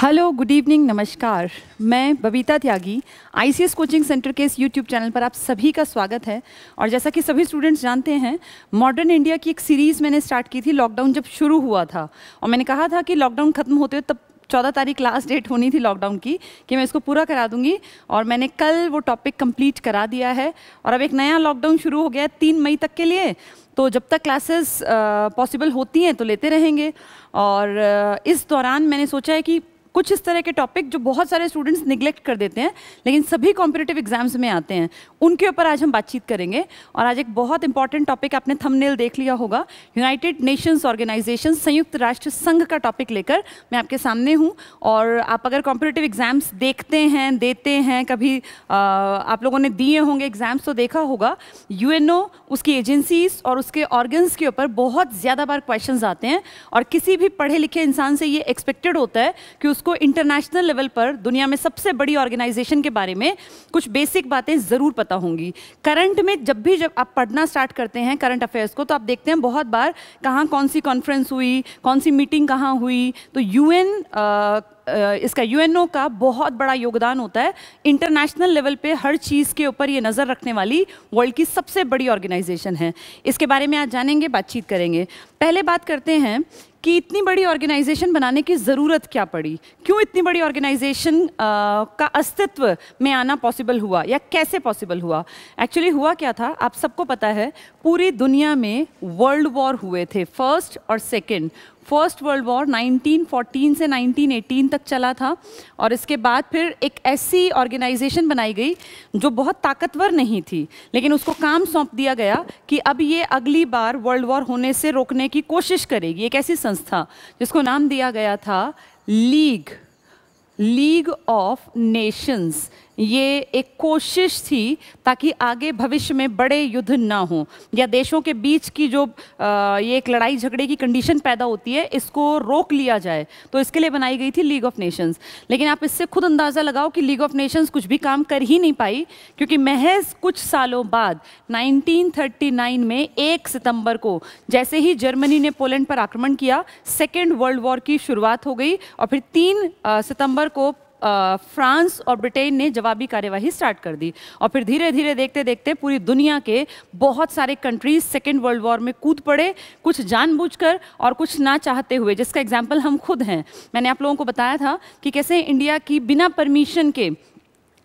hello good evening नमस्कार मैं Babita Tyagi ICS coaching centre के इस यूट्यूब चैनल पर आप सभी का स्वागत है और जैसा कि सभी स्टूडेंट्स जानते हैं मॉडर्न इंडिया की एक सीरीज़ मैंने स्टार्ट की थी लॉकडाउन जब शुरू हुआ था और मैंने कहा था कि लॉकडाउन खत्म होते हुए तब चौदह तारीख लास्ट डेट होनी थी लॉकडाउन की कि मैं इसको पूरा करा दूंगी और मैंने कल वो टॉपिक कंप्लीट करा दिया है और अब एक नया लॉकडाउन शुरू हो गया है तीन मई तक के लिए तो जब तक क्लासेस पॉसिबल होती हैं तो लेते रहेंगे और इस दौरान मैंने सोचा है कि कुछ इस तरह के टॉपिक जो बहुत सारे स्टूडेंट्स निगलेक्ट कर देते हैं लेकिन सभी कॉम्पिटेटिव एग्जाम्स में आते हैं उनके ऊपर आज हम बातचीत करेंगे और आज एक बहुत इंपॉर्टेंट टॉपिक आपने थंबनेल देख लिया होगा यूनाइटेड नेशंस ऑर्गेनाइजेशन संयुक्त राष्ट्र संघ का टॉपिक लेकर मैं आपके सामने हूँ और आप अगर कॉम्पिटेटिव एग्जाम्स देखते हैं देते हैं कभी आ, आप लोगों ने दिए होंगे एग्जाम्स तो देखा होगा यू उसकी एजेंसीज और उसके ऑर्गन्स के ऊपर बहुत ज़्यादा बार क्वेश्चन आते हैं और किसी भी पढ़े लिखे इंसान से ये एक्सपेक्टेड होता है कि उसको इंटरनेशनल लेवल पर दुनिया में सबसे बड़ी ऑर्गेनाइजेशन के बारे में कुछ बेसिक बातें ज़रूर पता पता होंगी करंट में जब भी जब आप पढ़ना स्टार्ट करते हैं करंट अफेयर्स को तो आप देखते हैं बहुत बार कहाँ कौन सी कॉन्फ्रेंस हुई कौन सी मीटिंग कहाँ हुई तो यूएन इसका यूएनओ का बहुत बड़ा योगदान होता है इंटरनेशनल लेवल पे हर चीज़ के ऊपर ये नज़र रखने वाली वर्ल्ड की सबसे बड़ी ऑर्गेनाइजेशन है इसके बारे में आज जानेंगे बातचीत करेंगे पहले बात करते हैं कि इतनी बड़ी ऑर्गेनाइजेशन बनाने की ज़रूरत क्या पड़ी क्यों इतनी बड़ी ऑर्गेनाइजेशन का अस्तित्व में आना पॉसिबल हुआ या कैसे पॉसिबल हुआ एक्चुअली हुआ क्या था आप सबको पता है पूरी दुनिया में वर्ल्ड वॉर हुए थे फर्स्ट और सेकेंड फर्स्ट वर्ल्ड वॉर 1914 से 1918 तक चला था और इसके बाद फिर एक ऐसी ऑर्गेनाइजेशन बनाई गई जो बहुत ताकतवर नहीं थी लेकिन उसको काम सौंप दिया गया कि अब ये अगली बार वर्ल्ड वॉर होने से रोकने की कोशिश करेगी एक ऐसी संस्था जिसको नाम दिया गया था लीग लीग ऑफ नेशंस ये एक कोशिश थी ताकि आगे भविष्य में बड़े युद्ध ना हों या देशों के बीच की जो ये एक लड़ाई झगड़े की कंडीशन पैदा होती है इसको रोक लिया जाए तो इसके लिए बनाई गई थी लीग ऑफ नेशंस लेकिन आप इससे खुद अंदाज़ा लगाओ कि लीग ऑफ नेशंस कुछ भी काम कर ही नहीं पाई क्योंकि महज कुछ सालों बाद नाइनटीन में एक सितंबर को जैसे ही जर्मनी ने पोलैंड पर आक्रमण किया सेकेंड वर्ल्ड वॉर की शुरुआत हो गई और फिर तीन सितंबर को फ्रांस और ब्रिटेन ने जवाबी कार्यवाही स्टार्ट कर दी और फिर धीरे धीरे देखते देखते पूरी दुनिया के बहुत सारे कंट्रीज सेकेंड वर्ल्ड वॉर में कूद पड़े कुछ जानबूझकर और कुछ ना चाहते हुए जिसका एग्जाम्पल हम खुद हैं मैंने आप लोगों को बताया था कि कैसे इंडिया की बिना परमिशन के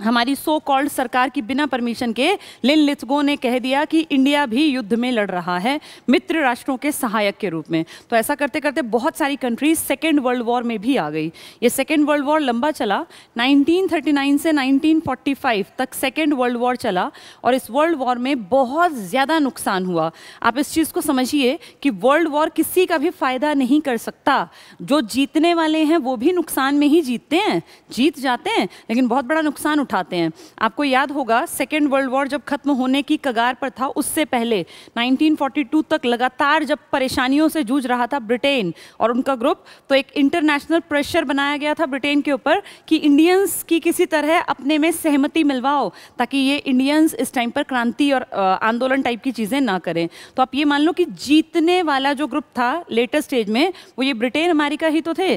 हमारी सो कॉल्ड सरकार की बिना परमिशन के लिन लिथगो ने कह दिया कि इंडिया भी युद्ध में लड़ रहा है मित्र राष्ट्रों के सहायक के रूप में तो ऐसा करते करते बहुत सारी कंट्रीज सेकेंड वर्ल्ड वॉर में भी आ गई ये सेकेंड वर्ल्ड वॉर लंबा चला 1939 से 1945 तक सेकेंड वर्ल्ड वॉर चला और इस वर्ल्ड वॉर में बहुत ज़्यादा नुकसान हुआ आप इस चीज़ को समझिए कि वर्ल्ड वॉर किसी का भी फायदा नहीं कर सकता जो जीतने वाले हैं वो भी नुकसान में ही जीतते हैं जीत जाते हैं लेकिन बहुत बड़ा नुकसान उठाते हैं आपको याद होगा सेकेंड वर्ल्ड वॉर जब खत्म होने की कगार पर था उससे पहले 1942 तक लगातार जब परेशानियों से जूझ रहा था ब्रिटेन और उनका ग्रुप तो एक इंटरनेशनल प्रेशर बनाया गया था ब्रिटेन के ऊपर कि इंडियंस की किसी तरह अपने में सहमति मिलवाओ ताकि ये इंडियंस इस टाइम पर क्रांति और आंदोलन टाइप की चीज़ें ना करें तो आप ये मान लो कि जीतने वाला जो ग्रुप था लेटेस्ट स्टेज में वो ये ब्रिटेन अमेरिका ही तो थे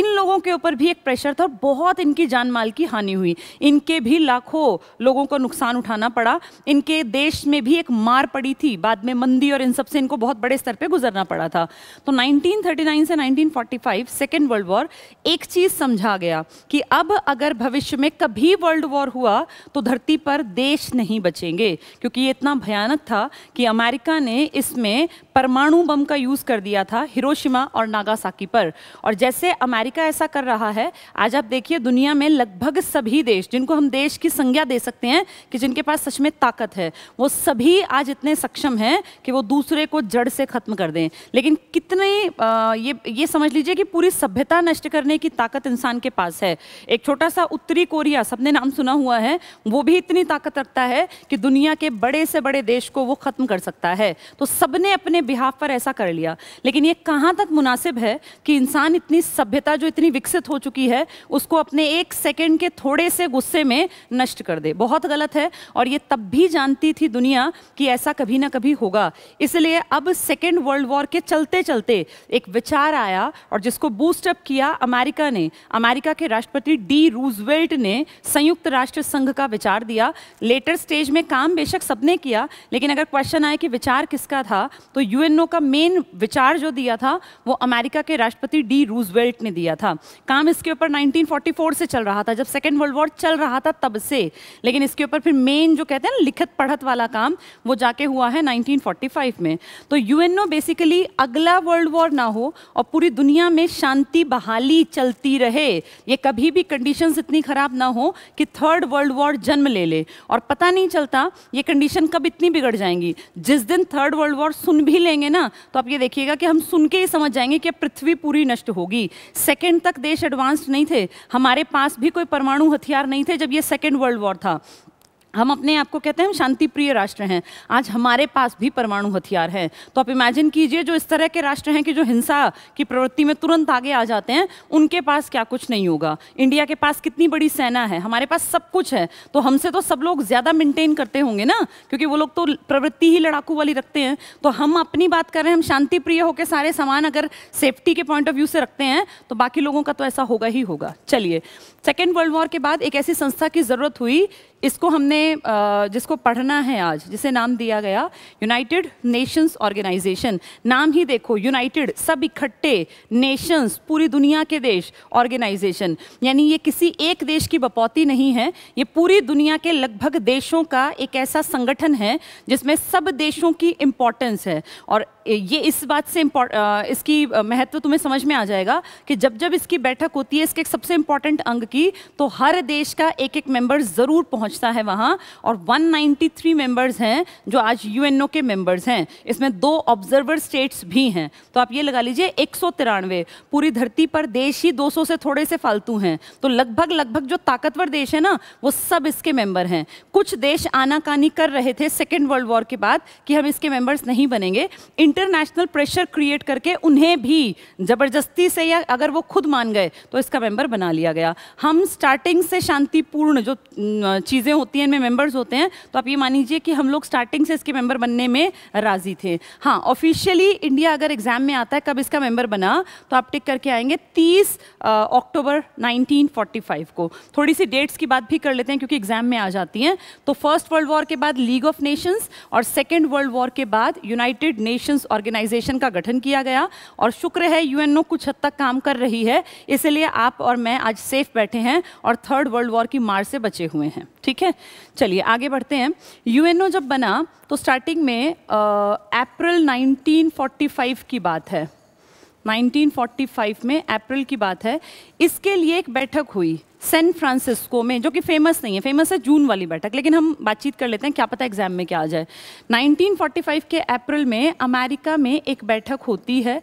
इन लोगों के ऊपर भी एक प्रेशर था और बहुत इनकी जान माल की हानि हुई इनके भी लाखों लोगों को नुकसान उठाना पड़ा इनके देश में भी एक मार पड़ी थी बाद में मंदी और इन सब से इनको बहुत बड़े स्तर पे गुजरना पड़ा था तो 1939 से 1945 सेकेंड वर्ल्ड वॉर एक चीज़ समझा गया कि अब अगर भविष्य में कभी वर्ल्ड वॉर हुआ तो धरती पर देश नहीं बचेंगे क्योंकि ये इतना भयानक था कि अमेरिका ने इसमें परमाणु बम का यूज़ कर दिया था हिरोशिमा और नागासाकी पर और जैसे अमेरिका ऐसा कर रहा है आज आप देखिए दुनिया में लगभग सभी देश जिनको हम देश की संज्ञा दे सकते हैं कि जिनके पास सच में ताकत है वो सभी आज इतने सक्षम हैं कि वो दूसरे को जड़ से ख़त्म कर दें लेकिन कितने आ, ये ये समझ लीजिए कि पूरी सभ्यता नष्ट करने की ताकत इंसान के पास है एक छोटा सा उत्तरी कोरिया सबने नाम सुना हुआ है वो भी इतनी ताकत रखता है कि दुनिया के बड़े से बड़े देश को वो ख़त्म कर सकता है तो सबने अपने बिहाफ पर ऐसा कर लिया लेकिन ये कहाँ तक मुनासिब है कि इंसान इतनी सभ्यता जो इतनी विकसित हो चुकी है उसको अपने एक सेकेंड के थोड़े से गुस्से में नष्ट कर दे बहुत गलत है और ये तब भी जानती थी दुनिया कि ऐसा कभी ना कभी होगा इसलिए अब सेकेंड वर्ल्ड वॉर के चलते चलते एक विचार आया और जिसको बूस्टअप किया अमेरिका ने अमेरिका के राष्ट्रपति डी रूजवेल्ट ने संयुक्त राष्ट्र संघ का विचार दिया लेटर स्टेज में काम बेशक सबने किया लेकिन अगर क्वेश्चन आए कि विचार किसका था तो यूएनओ का मेन विचार जो दिया था वो अमेरिका के राष्ट्रपति डी रूजवेल्ट ने दिया था काम इसके ऊपर 1944 से चल रहा था जब सेकेंड वर्ल्ड वॉर चल रहा था तब से लेकिन इसके ऊपर फिर मेन जो कहते हैं ना लिखित पढ़त वाला काम वो जाके हुआ है 1945 में तो यूएनओ बेसिकली अगला वर्ल्ड वॉर ना हो और पूरी दुनिया में शांति बहाली चलती रहे ये कभी भी कंडीशन इतनी ख़राब ना हो कि थर्ड वर्ल्ड वॉर जन्म ले ले और पता नहीं चलता ये कंडीशन कब इतनी बिगड़ जाएंगी जिस दिन थर्ड वर्ल्ड वॉर सुन भी ही लेंगे ना तो आप ये देखिएगा कि हम सुन के ही समझ जाएंगे कि पृथ्वी पूरी नष्ट होगी सेकेंड तक देश एडवांस नहीं थे हमारे पास भी कोई परमाणु हथियार नहीं थे जब ये सेकेंड वर्ल्ड वॉर था हम अपने आप को कहते हैं हम शांति प्रिय राष्ट्र हैं आज हमारे पास भी परमाणु हथियार है तो आप इमेजिन कीजिए जो इस तरह के राष्ट्र हैं कि जो हिंसा की प्रवृत्ति में तुरंत आगे आ जाते हैं उनके पास क्या कुछ नहीं होगा इंडिया के पास कितनी बड़ी सेना है हमारे पास सब कुछ है तो हमसे तो सब लोग ज़्यादा मेंटेन करते होंगे ना क्योंकि वो लोग तो प्रवृत्ति ही लड़ाकू वाली रखते हैं तो हम अपनी बात कर रहे हैं हम शांति प्रिय होकर सारे सामान अगर सेफ्टी के पॉइंट ऑफ व्यू से रखते हैं तो बाकी लोगों का तो ऐसा होगा ही होगा चलिए सेकेंड वर्ल्ड वॉर के बाद एक ऐसी संस्था की ज़रूरत हुई इसको हमने जिसको पढ़ना है आज जिसे नाम दिया गया यूनाइटेड नेशंस ऑर्गेनाइजेशन नाम ही देखो यूनाइटेड सब इकट्ठे नेशंस पूरी दुनिया के देश ऑर्गेनाइजेशन यानी ये किसी एक देश की बपौती नहीं है ये पूरी दुनिया के लगभग देशों का एक ऐसा संगठन है जिसमें सब देशों की इम्पोर्टेंस है और ये इस बात से इसकी महत्व तुम्हें समझ में आ जाएगा कि जब जब इसकी बैठक होती है इसके सबसे इम्पोर्टेंट अंग की तो हर देश का एक एक मेंबर ज़रूर पहुंचता है वहां और 193 मेंबर्स हैं जो आज यूएनओ के मेंबर्स हैं इसमें दो ऑब्जर्वर स्टेट्स भी हैं तो आप ये लगा लीजिए एक पूरी धरती पर देश ही 200 से थोड़े से फालतू हैं तो लगभग लगभग जो ताकतवर देश है ना वो सब इसके मेंबर हैं कुछ देश आनाकानी कर रहे थे सेकेंड वर्ल्ड वॉर के बाद कि हम इसके मेंबर्स नहीं बनेंगे इंटरनेशनल प्रेशर क्रिएट करके उन्हें भी ज़बरदस्ती से या अगर वो खुद मान गए तो इसका मेंबर बना लिया गया हम स्टार्टिंग से शांतिपूर्ण जो चीज़ें होती हैं इनमें मेंबर्स होते हैं तो आप ये मान लीजिए कि हम लोग स्टार्टिंग से इसके मेंबर बनने में राज़ी थे हाँ ऑफिशियली इंडिया अगर एग्ज़ाम में आता है कब इसका मेंबर बना तो आप टिक करके आएंगे तीस अक्टूबर नाइनटीन को थोड़ी सी डेट्स की बात भी कर लेते हैं क्योंकि एग्ज़ाम में आ जाती हैं तो फर्स्ट वर्ल्ड वॉर के बाद लीग ऑफ नेशंस और सेकेंड वर्ल्ड वॉर के बाद यूनाइटेड नेशंस ऑर्गेनाइजेशन का गठन किया गया और शुक्र है यू कुछ हद तक काम कर रही है इसलिए आप और मैं आज सेफ बैठ बैठे हैं और थर्ड वर्ल्ड वॉर की मार से बचे हुए हैं ठीक है चलिए आगे बढ़ते हैं यूएनओ जब बना तो स्टार्टिंग में अप्रैल 1945 की बात है 1945 में अप्रैल की बात है इसके लिए एक बैठक हुई सैन फ्रांसिस्को में जो कि फेमस नहीं है फेमस है जून वाली बैठक लेकिन हम बातचीत कर लेते हैं क्या पता एग्जाम में क्या आ जाए 1945 के अप्रैल में अमेरिका में एक बैठक होती है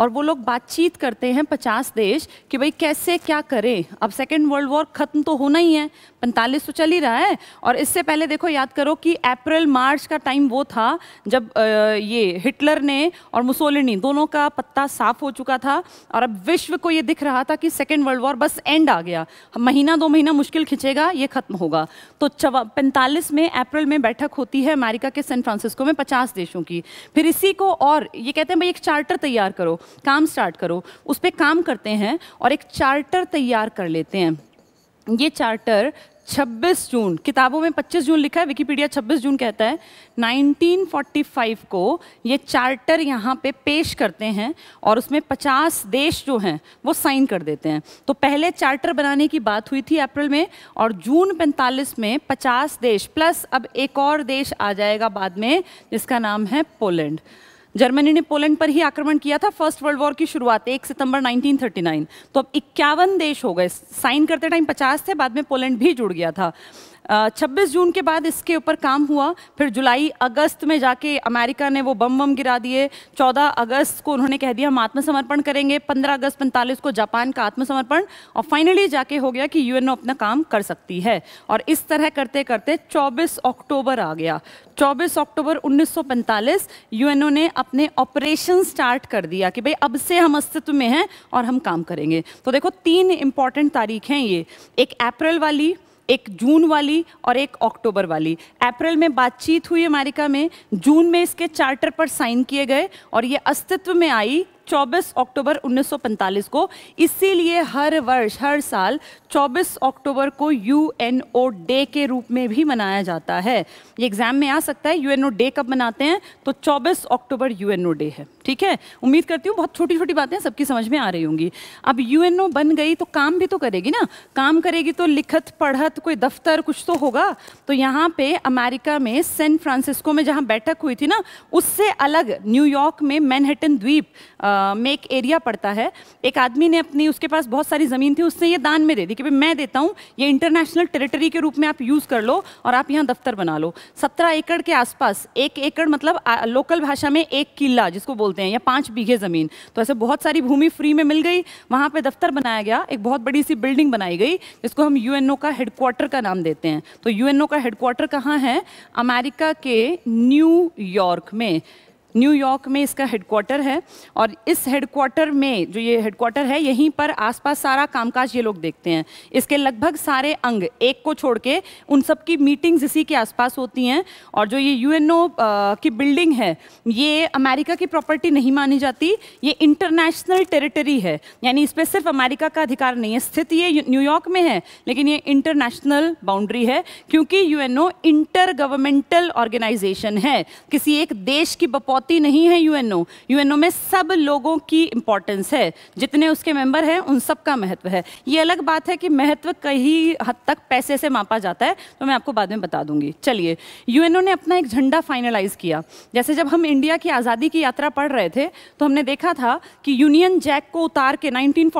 और वो लोग बातचीत करते हैं 50 देश कि भाई कैसे क्या करें अब सेकेंड वर्ल्ड वॉर ख़त्म तो होना ही है पैंतालीस तो चल ही रहा है और इससे पहले देखो याद करो कि अप्रैल मार्च का टाइम वो था जब ये हिटलर ने और मुसोलिनी दोनों का पत्ता साफ हो चुका था और अब विश्व को ये दिख रहा था कि सेकेंड वर्ल्ड वॉर बस एंड आ गया महीना दो महीना मुश्किल खिंचेगा ये खत्म होगा तो पैंतालीस में अप्रैल में बैठक होती है अमेरिका के सैन फ्रांसिस्को में पचास देशों की फिर इसी को और ये कहते हैं भाई एक चार्टर तैयार करो काम स्टार्ट करो उस पर काम करते हैं और एक चार्टर तैयार कर लेते हैं ये चार्टर 26 जून किताबों में 25 जून लिखा है विकीपीडिया 26 जून कहता है 1945 को ये चार्टर यहाँ पे पेश करते हैं और उसमें 50 देश जो हैं वो साइन कर देते हैं तो पहले चार्टर बनाने की बात हुई थी अप्रैल में और जून 45 में 50 देश प्लस अब एक और देश आ जाएगा बाद में जिसका नाम है पोलैंड जर्मनी ने पोलैंड पर ही आक्रमण किया था फर्स्ट वर्ल्ड वॉर की शुरुआत एक सितंबर 1939 तो अब इक्यावन देश हो गए साइन करते टाइम पचास थे बाद में पोलैंड भी जुड़ गया था छब्बीस जून के बाद इसके ऊपर काम हुआ फिर जुलाई अगस्त में जाके अमेरिका ने वो बम बम गिरा दिए 14 अगस्त को उन्होंने कह दिया हम आत्मसमर्पण करेंगे 15 अगस्त पैंतालीस को जापान का आत्मसमर्पण और फाइनली जाके हो गया कि यूएनओ अपना काम कर सकती है और इस तरह करते करते 24 अक्टूबर आ गया 24 अक्टूबर 1945 यूएनओ ने अपने ऑपरेशन स्टार्ट कर दिया कि भाई अब से हम अस्तित्व में हैं और हम काम करेंगे तो देखो तीन इंपॉर्टेंट तारीख हैं ये एक अप्रैल वाली एक जून वाली और एक अक्टूबर वाली अप्रैल में बातचीत हुई अमेरिका में जून में इसके चार्टर पर साइन किए गए और ये अस्तित्व में आई 24 अक्टूबर 1945 को इसीलिए हर वर्ष हर साल 24 अक्टूबर को यूएनओ डे के रूप में भी मनाया जाता है ये एग्जाम में आ सकता है यूएनओ डे कब मनाते हैं तो 24 अक्टूबर यूएनओ डे है ठीक है उम्मीद करती हूँ बहुत छोटी छोटी बातें सबकी समझ में आ रही होंगी अब यूएनओ बन गई तो काम भी तो करेगी ना काम करेगी तो लिखत पढ़त कोई दफ्तर कुछ तो होगा तो यहाँ पे अमेरिका में सैन फ्रांसिस्को में जहाँ बैठक हुई थी ना उससे अलग न्यूयॉर्क में मैनहट्टन द्वीप आ, में एक एरिया पड़ता है एक आदमी ने अपनी उसके पास बहुत सारी ज़मीन थी उसने ये दान में दे दी कि भाई मैं देता हूँ ये इंटरनेशनल टेरिटरी के रूप में आप यूज़ कर लो और आप यहाँ दफ्तर बना लो सत्रह एकड़ के आसपास एक एकड़ मतलब लोकल भाषा में एक किला जिसको बोलते हैं या पाँच बीघे ज़मीन तो ऐसे बहुत सारी भूमि फ्री में मिल गई वहाँ पर दफ्तर बनाया गया एक बहुत बड़ी सी बिल्डिंग बनाई गई जिसको हम यू का हेडक्वार्टर का नाम देते हैं तो यू का हेडक्वार्टर कहाँ है अमेरिका के न्यूयॉर्क में न्यूयॉर्क में इसका हेडक्वार्टर है और इस हेडक्वार्टर में जो ये हेडक्वार्टर है यहीं पर आसपास सारा कामकाज ये लोग देखते हैं इसके लगभग सारे अंग एक को छोड़ के उन सब की मीटिंग्स इसी के आसपास होती हैं और जो ये यूएनओ की बिल्डिंग है ये अमेरिका की प्रॉपर्टी नहीं मानी जाती ये इंटरनेशनल टेरिटरी है यानी इस पर सिर्फ अमेरिका का अधिकार नहीं है स्थित ये न्यूयॉर्क में है लेकिन ये इंटरनेशनल बाउंड्री है क्योंकि यूएनओ इंटर गवर्नमेंटल ऑर्गेनाइजेशन है किसी एक देश की बपौ चुनौती नहीं है यूएनओ यूएनओ में सब लोगों की इम्पोर्टेंस है जितने उसके मेंबर हैं उन सब का महत्व है ये अलग बात है कि महत्व कहीं हद तक पैसे से मापा जाता है तो मैं आपको बाद में बता दूंगी चलिए यूएनओ ने अपना एक झंडा फाइनलाइज किया जैसे जब हम इंडिया की आज़ादी की यात्रा पढ़ रहे थे तो हमने देखा था कि यूनियन जैक को उतार के नाइनटीन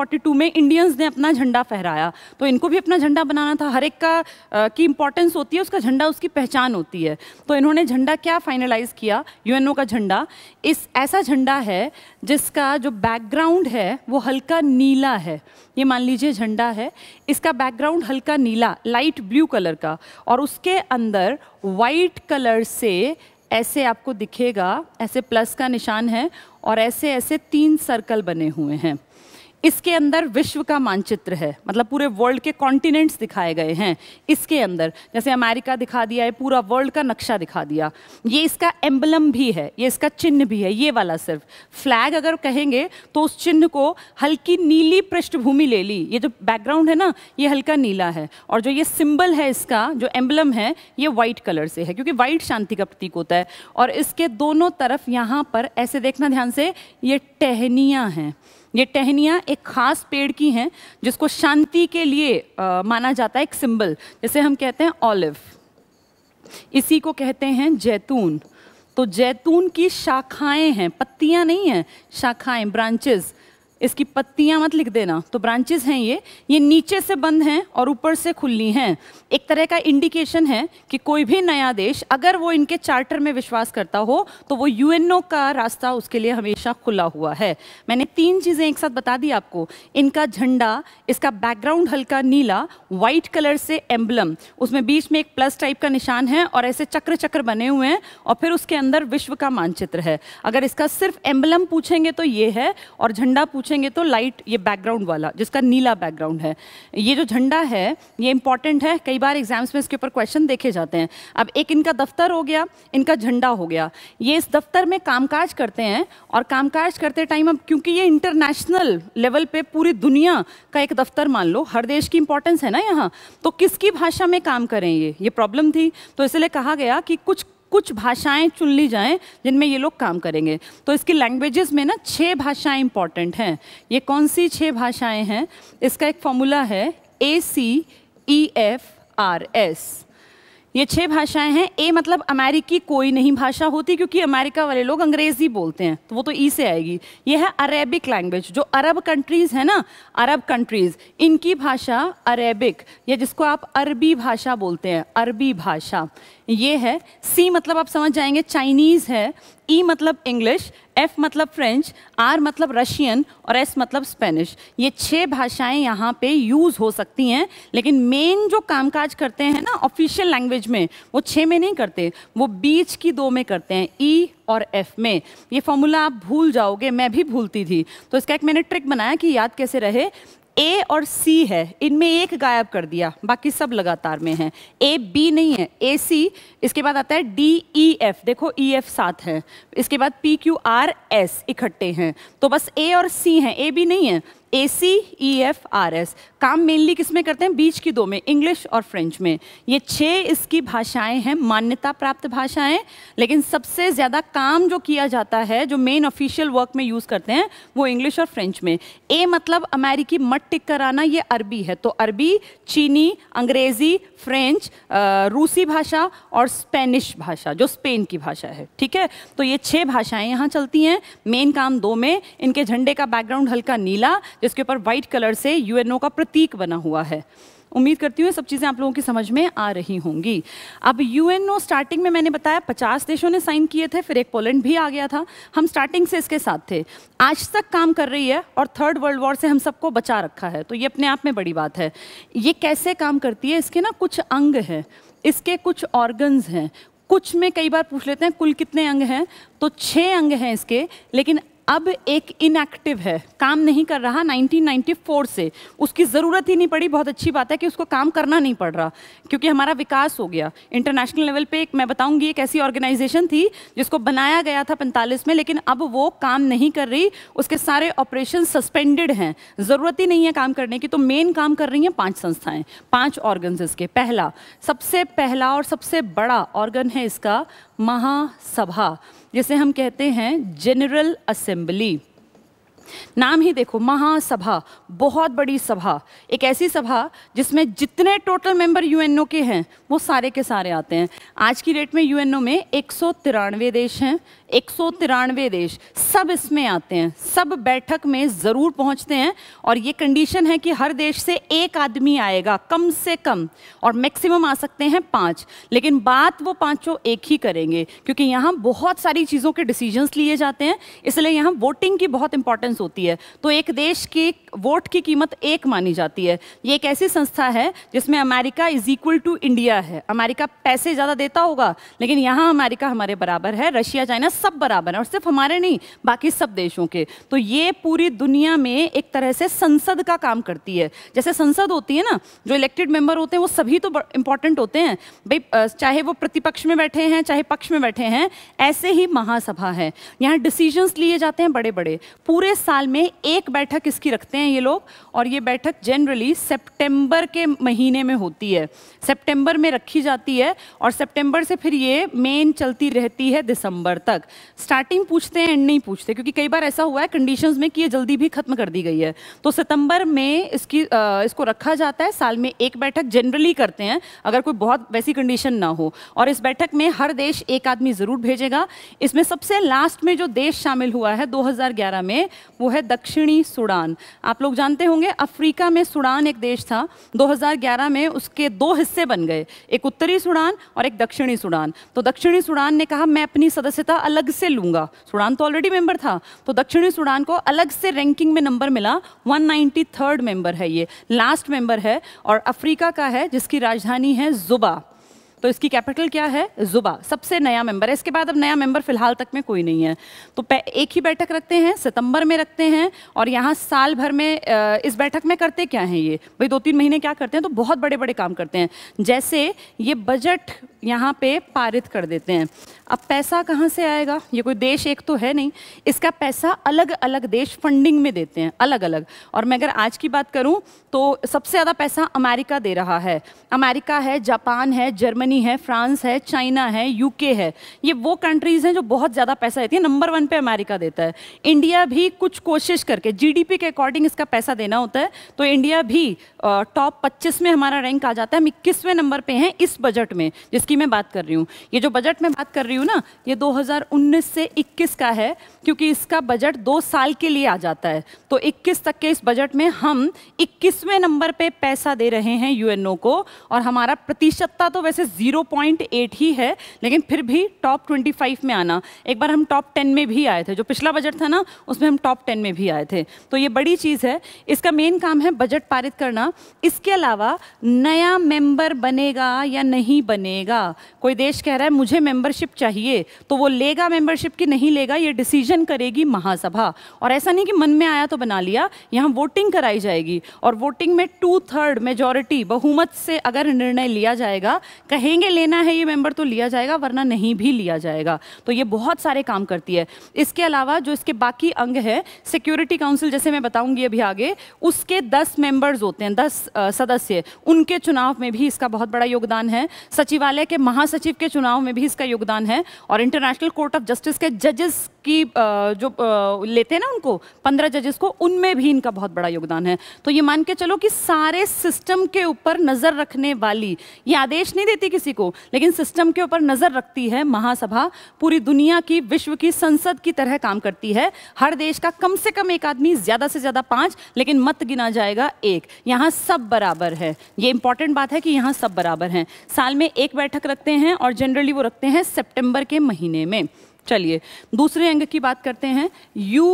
में इंडियंस ने अपना झंडा फहराया तो इनको भी अपना झंडा बनाना था हर एक का की इंपॉर्टेंस होती है उसका झंडा उसकी पहचान होती है तो इन्होंने झंडा क्या फाइनलाइज किया यूएनओ का झंडा झंडा इस ऐसा झंडा है जिसका जो बैकग्राउंड है वो हल्का नीला है ये मान लीजिए झंडा है इसका बैकग्राउंड हल्का नीला लाइट ब्लू कलर का और उसके अंदर वाइट कलर से ऐसे आपको दिखेगा ऐसे प्लस का निशान है और ऐसे ऐसे तीन सर्कल बने हुए हैं इसके अंदर विश्व का मानचित्र है मतलब पूरे वर्ल्ड के कॉन्टिनेंट्स दिखाए गए हैं इसके अंदर जैसे अमेरिका दिखा दिया है पूरा वर्ल्ड का नक्शा दिखा दिया ये इसका एम्बलम भी है ये इसका चिन्ह भी है ये वाला सिर्फ फ्लैग अगर कहेंगे तो उस चिन्ह को हल्की नीली पृष्ठभूमि ले ली ये जो बैकग्राउंड है ना ये हल्का नीला है और जो ये सिम्बल है इसका जो एम्बलम है ये वाइट कलर से है क्योंकि वाइट शांति का प्रतीक होता है और इसके दोनों तरफ यहाँ पर ऐसे देखना ध्यान से ये टहनियाँ हैं ये टहनियाँ एक ख़ास पेड़ की हैं जिसको शांति के लिए आ, माना जाता है एक सिंबल जैसे हम कहते हैं ऑलिव इसी को कहते हैं जैतून तो जैतून की शाखाएं हैं पत्तियां नहीं हैं शाखाएं ब्रांचेस इसकी पत्तियां मत लिख देना तो ब्रांचेस हैं ये ये नीचे से बंद हैं और ऊपर से खुली हैं एक तरह का इंडिकेशन है कि कोई भी नया देश अगर वो इनके चार्टर में विश्वास करता हो तो वो यूएनओ का रास्ता उसके लिए हमेशा खुला हुआ है मैंने तीन चीज़ें एक साथ बता दी आपको इनका झंडा इसका बैकग्राउंड हल्का नीला वाइट कलर से एम्बलम उसमें बीच में एक प्लस टाइप का निशान है और ऐसे चक्र चक्र बने हुए हैं और फिर उसके अंदर विश्व का मानचित्र है अगर इसका सिर्फ एम्बलम पूछेंगे तो ये है और झंडा पूछ पूछेंगे तो लाइट ये बैकग्राउंड वाला जिसका नीला बैकग्राउंड है ये जो झंडा है ये इंपॉर्टेंट है कई बार एग्जाम्स में इसके ऊपर क्वेश्चन देखे जाते हैं अब एक इनका दफ्तर हो गया इनका झंडा हो गया ये इस दफ्तर में कामकाज करते हैं और कामकाज करते टाइम अब क्योंकि ये इंटरनेशनल लेवल पर पूरी दुनिया का एक दफ्तर मान लो हर देश की इंपॉर्टेंस है ना यहाँ तो किसकी भाषा में काम करें ये ये प्रॉब्लम थी तो इसलिए कहा गया कि कुछ कुछ भाषाएं चुन ली जाएं जिनमें ये लोग काम करेंगे तो इसकी लैंग्वेजेस में ना छः भाषाएं इंपॉर्टेंट हैं ये कौन सी छः भाषाएं हैं इसका एक फॉर्मूला है A C E F R S ये छह भाषाएं हैं ए मतलब अमेरिकी कोई नहीं भाषा होती क्योंकि अमेरिका वाले लोग अंग्रेजी बोलते हैं तो वो तो ई से आएगी ये है अरेबिक लैंग्वेज जो अरब कंट्रीज़ है ना अरब कंट्रीज़ इनकी भाषा अरेबिक या जिसको आप अरबी भाषा बोलते हैं अरबी भाषा ये है सी मतलब आप समझ जाएंगे चाइनीज़ है ई e मतलब इंग्लिश एफ मतलब फ्रेंच आर मतलब रशियन और एस मतलब स्पेनिश ये छः भाषाएं यहाँ पे यूज़ हो सकती हैं लेकिन मेन जो कामकाज करते हैं ना ऑफिशियल लैंग्वेज में वो छः में नहीं करते वो बीच की दो में करते हैं ई e और एफ में ये फॉर्मूला आप भूल जाओगे मैं भी भूलती थी तो इसका एक मैंने ट्रिक बनाया कि याद कैसे रहे ए और सी है इनमें एक गायब कर दिया बाकी सब लगातार में है ए बी नहीं है ए सी इसके बाद आता है डी ई एफ देखो ई e, एफ साथ है इसके बाद पी क्यू आर एस इकट्ठे हैं तो बस ए और सी हैं ए बी नहीं है A C E F R S काम मेनली किस में करते हैं बीच की दो में इंग्लिश और फ्रेंच में ये छः इसकी भाषाएं हैं मान्यता प्राप्त भाषाएं लेकिन सबसे ज़्यादा काम जो किया जाता है जो मेन ऑफिशियल वर्क में यूज़ करते हैं वो इंग्लिश और फ्रेंच में ए मतलब अमेरिकी मट टिक कराना ये अरबी है तो अरबी चीनी अंग्रेज़ी फ्रेंच रूसी भाषा और स्पेनिश भाषा जो स्पेन की भाषा है ठीक है तो ये छः भाषाएँ यहाँ चलती हैं मेन काम दो में इनके झंडे का बैकग्राउंड हल्का नीला जिसके ऊपर व्हाइट कलर से यूएनओ का प्रतीक बना हुआ है उम्मीद करती हूँ सब चीज़ें आप लोगों की समझ में आ रही होंगी अब यूएनओ स्टार्टिंग में मैंने बताया पचास देशों ने साइन किए थे फिर एक पोलैंड भी आ गया था हम स्टार्टिंग से इसके साथ थे आज तक काम कर रही है और थर्ड वर्ल्ड वॉर से हम सबको बचा रखा है तो ये अपने आप में बड़ी बात है ये कैसे काम करती है इसके ना कुछ अंग हैं इसके कुछ ऑर्गन्स हैं कुछ में कई बार पूछ लेते हैं कुल कितने अंग हैं तो छः अंग हैं इसके लेकिन अब एक इनएक्टिव है काम नहीं कर रहा 1994 से उसकी ज़रूरत ही नहीं पड़ी बहुत अच्छी बात है कि उसको काम करना नहीं पड़ रहा क्योंकि हमारा विकास हो गया इंटरनेशनल लेवल पे एक मैं बताऊंगी एक ऐसी ऑर्गेनाइजेशन थी जिसको बनाया गया था 45 में लेकिन अब वो काम नहीं कर रही उसके सारे ऑपरेशन सस्पेंडेड हैं ज़रूरत ही नहीं है काम करने की तो मेन काम कर रही हैं पाँच संस्थाएँ पाँच ऑर्गन इसके पहला सबसे पहला और सबसे बड़ा ऑर्गन है इसका महासभा जिसे हम कहते हैं जनरल असेंबली नाम ही देखो महासभा बहुत बड़ी सभा एक ऐसी सभा जिसमें जितने टोटल मेंबर यूएनओ के हैं वो सारे के सारे आते हैं आज की डेट में यूएनओ में एक देश हैं एक देश सब इसमें आते हैं सब बैठक में ज़रूर पहुंचते हैं और ये कंडीशन है कि हर देश से एक आदमी आएगा कम से कम और मैक्सिमम आ सकते हैं पाँच लेकिन बात वो पाँचों एक ही करेंगे क्योंकि यहाँ बहुत सारी चीज़ों के डिसीजंस लिए जाते हैं इसलिए यहाँ वोटिंग की बहुत इंपॉर्टेंस होती है तो एक देश की वोट की कीमत एक मानी जाती है ये एक ऐसी संस्था है जिसमें America is equal to India है अमेरिका पैसे ज़्यादा देता होगा लेकिन यहाँ अमेरिका हमारे बराबर है रशिया चाइना सब बराबर हैं और सिर्फ हमारे नहीं बाकी सब देशों के तो ये पूरी दुनिया में एक तरह से संसद का काम करती है जैसे संसद होती है ना जो इलेक्टेड मेंबर होते हैं वो सभी तो इंपॉर्टेंट होते हैं भाई चाहे वो प्रतिपक्ष में बैठे हैं चाहे पक्ष में बैठे हैं ऐसे ही महासभा है यहाँ डिसीजंस लिए जाते हैं बड़े बड़े पूरे साल में एक बैठक इसकी रखते हैं ये लोग और ये बैठक जनरली सेप्टेम्बर के महीने में होती है सेप्टेम्बर में रखी जाती है और सेप्टेम्बर से फिर ये मेन चलती रहती है दिसंबर तक स्टार्टिंग पूछते हैं एंड नहीं पूछते क्योंकि कई बार ऐसा हुआ है कंडीशंस में कि ये जल्दी भी खत्म कर दी गई है तो सितंबर में इसकी आ, इसको रखा जाता है साल में एक बैठक जनरली करते हैं अगर कोई बहुत वैसी कंडीशन ना हो और इस बैठक में हर देश एक आदमी ज़रूर भेजेगा इसमें सबसे लास्ट में जो देश शामिल हुआ है दो में वो है दक्षिणी सूडान आप लोग जानते होंगे अफ्रीका में सूडान एक देश था दो में उसके दो हिस्से बन गए एक उत्तरी सूडान और एक दक्षिणी सूडान तो दक्षिणी सूडान ने कहा मैं अपनी सदस्यता अलग अलग से लूंगा सूडान तो ऑलरेडी मेंबर था तो दक्षिणी सूडान को अलग से रैंकिंग में नंबर मिला थर्ड मेंबर है ये लास्ट मेंबर है और अफ्रीका का है जिसकी राजधानी है जुबा तो इसकी कैपिटल क्या है जुबा सबसे नया मेंबर है इसके बाद अब नया मेंबर फिलहाल तक में कोई नहीं है तो एक ही बैठक रखते हैं सितंबर में रखते हैं और यहाँ साल भर में इस बैठक में करते क्या हैं ये भाई दो तीन महीने क्या करते हैं तो बहुत बड़े बड़े काम करते हैं जैसे ये बजट यहाँ पे पारित कर देते हैं अब पैसा कहाँ से आएगा ये कोई देश एक तो है नहीं इसका पैसा अलग अलग देश फंडिंग में देते हैं अलग अलग और मैं अगर आज की बात करूँ तो सबसे ज़्यादा पैसा अमेरिका दे रहा है अमेरिका है जापान है जर्मनी जर्मनी है फ्रांस है चाइना है यूके है ये वो कंट्रीज़ हैं जो बहुत ज़्यादा पैसा देती है नंबर वन पे अमेरिका देता है इंडिया भी कुछ कोशिश करके जीडीपी के अकॉर्डिंग इसका पैसा देना होता है तो इंडिया भी टॉप पच्चीस में हमारा रैंक आ जाता है हम इक्कीसवें नंबर पर हैं इस बजट में जिसकी मैं बात कर रही हूँ ये जो बजट में बात कर रही हूँ ना ये दो से इक्कीस का है क्योंकि इसका बजट दो साल के लिए आ जाता है तो इक्कीस तक के इस बजट में हम इक्कीसवें नंबर पर पैसा दे रहे हैं यूएनओ को और हमारा प्रतिशतता तो वैसे 0.8 ही है लेकिन फिर भी टॉप 25 में आना एक बार हम टॉप 10 में भी आए थे जो पिछला बजट था ना उसमें हम टॉप 10 में भी आए थे तो ये बड़ी चीज़ है इसका मेन काम है बजट पारित करना इसके अलावा नया मेंबर बनेगा या नहीं बनेगा कोई देश कह रहा है मुझे मेंबरशिप चाहिए तो वो लेगा मेंबरशिप कि नहीं लेगा ये डिसीजन करेगी महासभा और ऐसा नहीं कि मन में आया तो बना लिया यहाँ वोटिंग कराई जाएगी और वोटिंग में टू थर्ड मेजोरिटी बहुमत से अगर निर्णय लिया जाएगा कहे कहेंगे लेना है ये मेंबर तो लिया जाएगा वरना नहीं भी लिया जाएगा तो ये बहुत सारे काम करती है इसके अलावा जो इसके बाकी अंग है सिक्योरिटी काउंसिल जैसे मैं बताऊंगी अभी आगे उसके दस मेंबर्स होते हैं दस सदस्य उनके चुनाव में भी इसका बहुत बड़ा योगदान है सचिवालय के महासचिव के चुनाव में भी इसका योगदान है और इंटरनेशनल कोर्ट ऑफ जस्टिस के जजेस की जो लेते हैं ना उनको पंद्रह जजेस को उनमें भी इनका बहुत बड़ा योगदान है तो ये मान के चलो कि सारे सिस्टम के ऊपर नज़र रखने वाली ये आदेश नहीं देती कि किसी को लेकिन सिस्टम के ऊपर नज़र रखती है महासभा पूरी दुनिया की विश्व की संसद की तरह काम करती है हर देश का कम से कम एक आदमी ज़्यादा से ज़्यादा पांच लेकिन मत गिना जाएगा एक यहाँ सब बराबर है ये इंपॉर्टेंट बात है कि यहाँ सब बराबर हैं साल में एक बैठक रखते हैं और जनरली वो रखते हैं सेप्टेम्बर के महीने में चलिए दूसरे अंग की बात करते हैं यू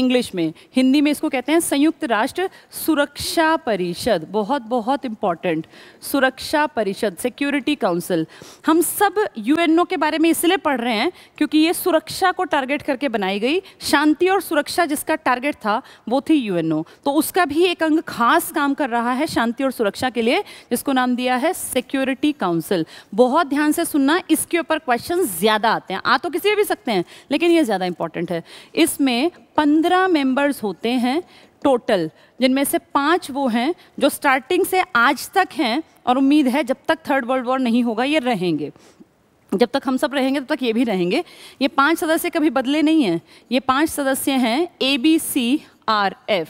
इंग्लिश में हिंदी में इसको कहते हैं संयुक्त राष्ट्र सुरक्षा परिषद बहुत बहुत इंपॉर्टेंट सुरक्षा परिषद सिक्योरिटी काउंसिल हम सब यूएनओ के बारे में इसलिए पढ़ रहे हैं क्योंकि ये सुरक्षा को टारगेट करके बनाई गई शांति और सुरक्षा जिसका टारगेट था वो थी यूएनओ तो उसका भी एक अंग खास काम कर रहा है शांति और सुरक्षा के लिए जिसको नाम दिया है सिक्योरिटी काउंसिल बहुत ध्यान से सुनना इसके ऊपर क्वेश्चन ज़्यादा आते हैं हैं आ तो किसी भी सकते हैं लेकिन ये ज़्यादा इंपॉर्टेंट है इसमें पंद्रह मेंबर्स होते हैं टोटल जिनमें से पांच वो हैं जो स्टार्टिंग से आज तक हैं और उम्मीद है जब तक थर्ड वर्ल्ड वॉर नहीं होगा ये रहेंगे जब तक हम सब रहेंगे तब तक ये भी रहेंगे ये पांच सदस्य कभी बदले नहीं हैं ये पांच सदस्य हैं A B C R F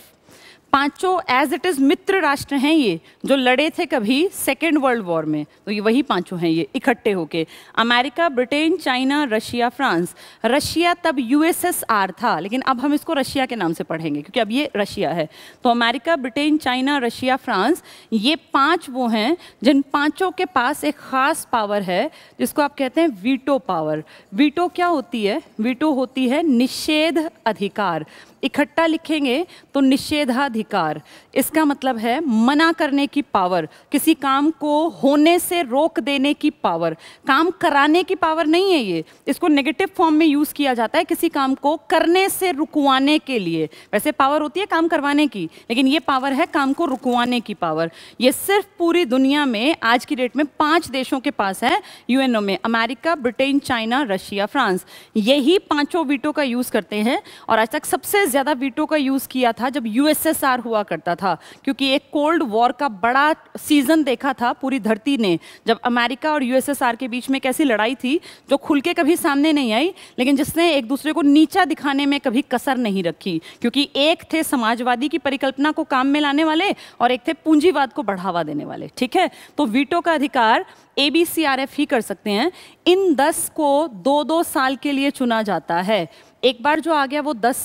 पांचों एज इट इज़ मित्र राष्ट्र हैं ये जो लड़े थे कभी सेकेंड वर्ल्ड वॉर में तो ये वही पांचों हैं ये इकट्ठे होके America Britain China Russia France Russia तब यूएसएसआर था लेकिन अब हम इसको रशिया के नाम से पढ़ेंगे क्योंकि अब ये रशिया है तो America Britain China Russia France ये पाँच वो हैं जिन पाँचों के पास एक ख़ास पावर है जिसको आप कहते हैं वीटो पावर वीटो क्या होती है वीटो होती है निषेध अधिकार इकट्ठा लिखेंगे तो निषेधाधिकार इसका मतलब है मना करने की पावर किसी काम को होने से रोक देने की पावर काम कराने की पावर नहीं है ये इसको नेगेटिव फॉर्म में यूज़ किया जाता है किसी काम को करने से रुकवाने के लिए वैसे पावर होती है काम करवाने की लेकिन ये पावर है काम को रुकवाने की पावर ये सिर्फ पूरी दुनिया में आज की डेट में पांच देशों के पास है यूएनओ में America Britain China Russia France यही पांचों वीटो का यूज़ करते हैं और आज तक सबसे ज़्यादा वीटो का यूज़ किया था जब यूएसएसआर हुआ करता था क्योंकि एक कोल्ड वॉर का बड़ा सीजन देखा था पूरी धरती ने जब अमेरिका और यूएसएसआर के बीच में कैसी लड़ाई थी जो खुल के कभी सामने नहीं आई लेकिन जिसने एक दूसरे को नीचा दिखाने में कभी कसर नहीं रखी क्योंकि एक थे समाजवादी की परिकल्पना को काम में लाने वाले और एक थे पूंजीवाद को बढ़ावा देने वाले ठीक है तो वीटो का अधिकार A B C R F ही कर सकते हैं इन दस को दो दो साल के लिए चुना जाता है एक बार जो आ गया वो दस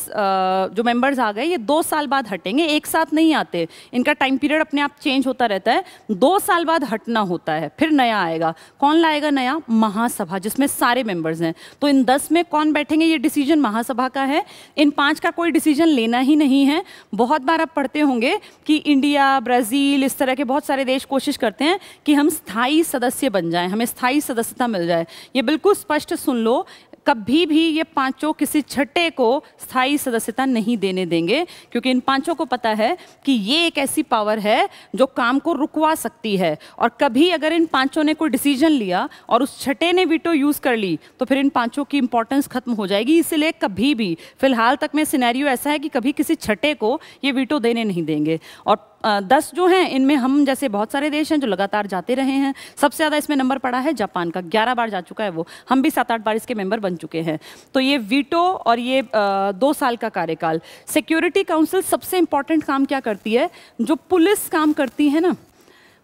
जो मेंबर्स आ गए ये दो साल बाद हटेंगे एक साथ नहीं आते इनका टाइम पीरियड अपने आप चेंज होता रहता है दो साल बाद हटना होता है फिर नया आएगा कौन लाएगा नया महासभा जिसमें सारे मेंबर्स हैं तो इन दस में कौन बैठेंगे ये डिसीजन महासभा का है इन पाँच का कोई डिसीजन लेना ही नहीं है बहुत बार आप पढ़ते होंगे कि इंडिया ब्राज़ील इस तरह के बहुत सारे देश कोशिश करते हैं कि हम स्थायी सदस्य बन जाएँ हमें स्थायी सदस्यता मिल जाए ये बिल्कुल स्पष्ट सुन लो कभी भी ये पांचों किसी छठे को स्थायी सदस्यता नहीं देने देंगे क्योंकि इन पांचों को पता है कि ये एक ऐसी पावर है जो काम को रुकवा सकती है और कभी अगर इन पांचों ने कोई डिसीजन लिया और उस छठे ने वीटो यूज़ कर ली तो फिर इन पांचों की इंपॉर्टेंस खत्म हो जाएगी इसलिए कभी भी फिलहाल तक में सिनेरियो ऐसा है कि कभी किसी छठे को ये वीटो देने नहीं देंगे और दस जो हैं इनमें हम जैसे बहुत सारे देश हैं जो लगातार जाते रहे हैं सबसे ज़्यादा इसमें नंबर पड़ा है जापान का ग्यारह बार जा चुका है वो हम भी सात आठ बार इसके मेंबर बन चुके हैं तो ये वीटो और ये दो साल का कार्यकाल सिक्योरिटी काउंसिल सबसे इंपॉर्टेंट काम क्या करती है जो पुलिस काम करती है ना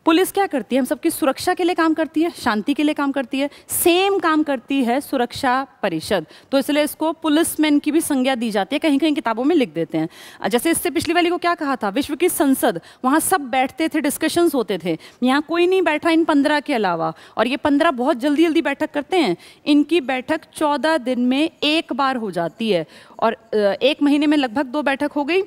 पुलिस क्या करती है हम सबकी सुरक्षा के लिए काम करती है शांति के लिए काम करती है सेम काम करती है सुरक्षा परिषद तो इसलिए इसको पुलिसमैन की भी संज्ञा दी जाती है कहीं कहीं किताबों में लिख देते हैं जैसे इससे पिछली वाली को क्या कहा था विश्व की संसद वहाँ सब बैठते थे डिस्कशंस होते थे यहाँ कोई नहीं बैठा इन पंद्रह के अलावा और ये पंद्रह बहुत जल्दी जल्दी बैठक करते हैं इनकी बैठक चौदह दिन में एक बार हो जाती है और एक महीने में लगभग दो बैठक हो गई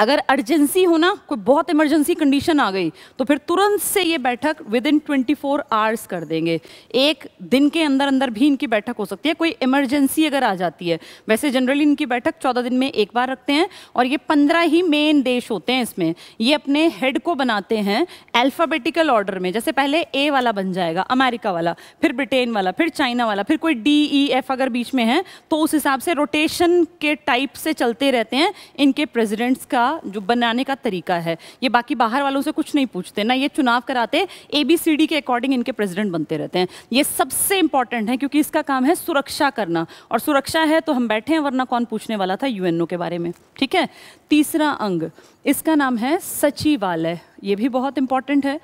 अगर अर्जेंसी हो ना कोई बहुत इमरजेंसी कंडीशन आ गई तो फिर तुरंत से ये बैठक within twenty four hours कर देंगे एक दिन के अंदर अंदर भी इनकी बैठक हो सकती है कोई इमरजेंसी अगर आ जाती है वैसे जनरली इनकी बैठक चौदह दिन में एक बार रखते हैं और ये पंद्रह ही मेन देश होते हैं इसमें ये अपने हेड को बनाते हैं एल्फ़ाबेटिकल ऑर्डर में जैसे पहले ए वाला बन जाएगा अमेरिका वाला फिर ब्रिटेन वाला फिर चाइना वाला फिर कोई डी ई एफ अगर बीच में है तो उस हिसाब से रोटेशन के टाइप से चलते रहते हैं इनके प्रेजिडेंट्स का का जो बनाने का तरीका है ये बाकी बाहर वालों से कुछ नहीं पूछते ना ये चुनाव कराते ए बी सी डी के अकॉर्डिंग इनके प्रेसिडेंट बनते रहते हैं ये सबसे इंपॉर्टेंट है क्योंकि इसका काम है सुरक्षा करना और सुरक्षा है तो हम बैठे हैं वरना कौन पूछने वाला था यूएनओ के बारे में ठीक है तीसरा अंग इसका नाम है सचिवालय ये भी बहुत इंपॉर्टेंट है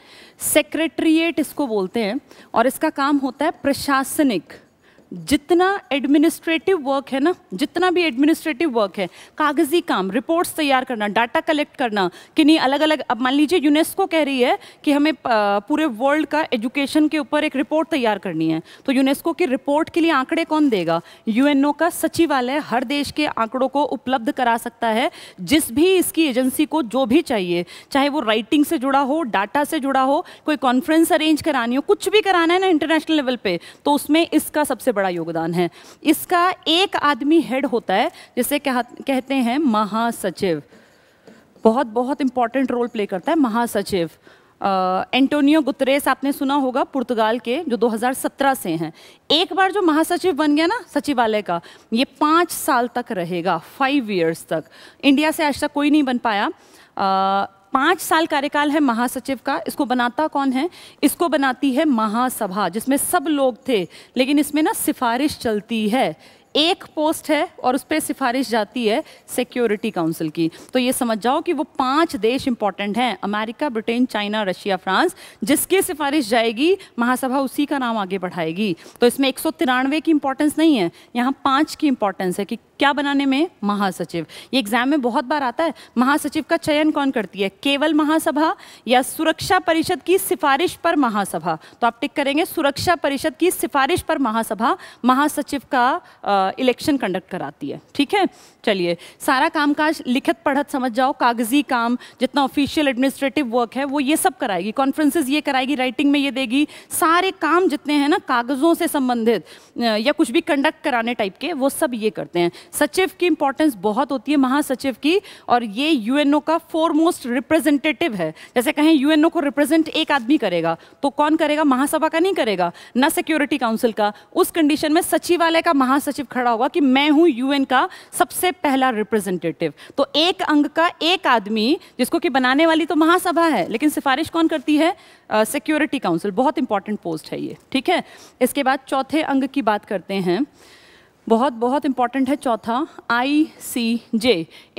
सेक्रेटरिएट इसको बोलते हैं और इसका काम होता है प्रशासनिक जितना एडमिनिस्ट्रेटिव वर्क है ना जितना भी एडमिनिस्ट्रेटिव वर्क है कागजी काम रिपोर्ट्स तैयार करना डाटा कलेक्ट करना कि नहीं अलग अलग अब मान लीजिए यूनेस्को कह रही है कि हमें पूरे वर्ल्ड का एजुकेशन के ऊपर एक रिपोर्ट तैयार करनी है तो यूनेस्को की रिपोर्ट के लिए आंकड़े कौन देगा यूएनओ का सचिवालय हर देश के आंकड़ों को उपलब्ध करा सकता है जिस भी इसकी एजेंसी को जो भी चाहिए चाहे वो राइटिंग से जुड़ा हो डाटा से जुड़ा हो कोई कॉन्फ्रेंस अरेंज करानी हो कुछ भी कराना है ना इंटरनेशनल लेवल पर तो उसमें इसका सबसे बड़ा योगदान है इसका एक आदमी हेड होता है जिसे कह, कहते हैं महासचिव बहुत बहुत इंपॉर्टेंट रोल प्ले करता है महासचिव एंटोनियो गुतरेस आपने सुना होगा पुर्तगाल के जो 2017 से हैं एक बार जो महासचिव बन गया ना सचिवालय का ये पाँच साल तक रहेगा फाइव ईयर्स तक इंडिया से आज तक कोई नहीं बन पाया uh, पाँच साल कार्यकाल है महासचिव का इसको बनाता कौन है इसको बनाती है महासभा जिसमें सब लोग थे लेकिन इसमें ना सिफारिश चलती है एक पोस्ट है और उस पर सिफारिश जाती है सिक्योरिटी काउंसिल की तो ये समझ जाओ कि वो पांच देश इंपॉर्टेंट हैं America Britain China Russia France जिसकी सिफारिश जाएगी महासभा उसी का नाम आगे बढ़ाएगी तो इसमें एक की इंपॉर्टेंस नहीं है यहाँ पाँच की इंपॉर्टेंस है कि क्या बनाने में महासचिव ये एग्जाम में बहुत बार आता है महासचिव का चयन कौन करती है केवल महासभा या सुरक्षा परिषद की सिफारिश पर महासभा तो आप टिक करेंगे सुरक्षा परिषद की सिफारिश पर महासभा महासचिव का इलेक्शन कंडक्ट कराती है ठीक है चलिए सारा कामकाज लिखित पढ़त समझ जाओ कागजी काम जितना ऑफिशियल एडमिनिस्ट्रेटिव वर्क है वो ये सब कराएगी कॉन्फ्रेंसेज ये कराएगी राइटिंग में ये देगी सारे काम जितने हैं ना कागज़ों से संबंधित या कुछ भी कंडक्ट कराने टाइप के वो सब ये करते हैं सचिव की इंपॉर्टेंस बहुत होती है महासचिव की और ये यूएनओ का फोरमोस्ट रिप्रेजेंटेटिव है जैसे कहें यूएनओ को रिप्रेजेंट एक आदमी करेगा तो कौन करेगा महासभा का नहीं करेगा ना सिक्योरिटी काउंसिल का उस कंडीशन में सचिवालय का महासचिव खड़ा होगा कि मैं हूं यूएन का सबसे पहला रिप्रेजेंटेटिव तो एक अंग का एक आदमी जिसको कि बनाने वाली तो महासभा है लेकिन सिफारिश कौन करती है सिक्योरिटी uh, काउंसिल बहुत इंपॉर्टेंट पोस्ट है ये ठीक है इसके बाद चौथे अंग की बात करते हैं बहुत बहुत इंपॉर्टेंट है चौथा I C J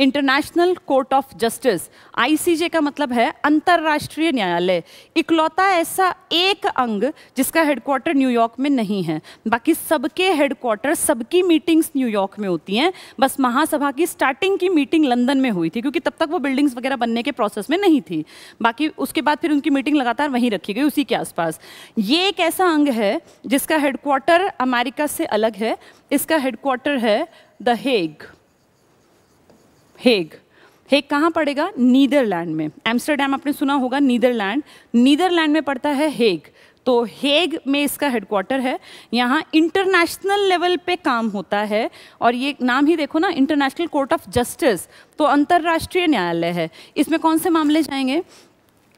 International Court of Justice I C J का मतलब है अंतर्राष्ट्रीय न्यायालय इकलौता ऐसा एक अंग जिसका हेडक्वार्टर न्यूयॉर्क में नहीं है बाकी सबके हेडक्वार्टर सबकी मीटिंग्स न्यूयॉर्क में होती हैं बस महासभा की स्टार्टिंग की मीटिंग लंदन में हुई थी क्योंकि तब तक वो बिल्डिंग्स वगैरह बनने के प्रोसेस में नहीं थी बाकी उसके बाद फिर उनकी मीटिंग लगातार वहीं रखी गई उसी के आसपास ये एक ऐसा अंग है जिसका हेडक्वार्टर अमेरिका से अलग है इसका हेडक्वार्टर है द हेग हेग हेग कहाँ पड़ेगा नीदरलैंड में एम्स्टरडेम आपने सुना होगा नीदरलैंड नीदरलैंड में पड़ता है हेग तो हेग में इसका हेडक्वार्टर है यहाँ इंटरनेशनल लेवल पे काम होता है और ये नाम ही देखो ना इंटरनेशनल कोर्ट ऑफ जस्टिस तो अंतर्राष्ट्रीय न्यायालय है इसमें कौन से मामले जाएंगे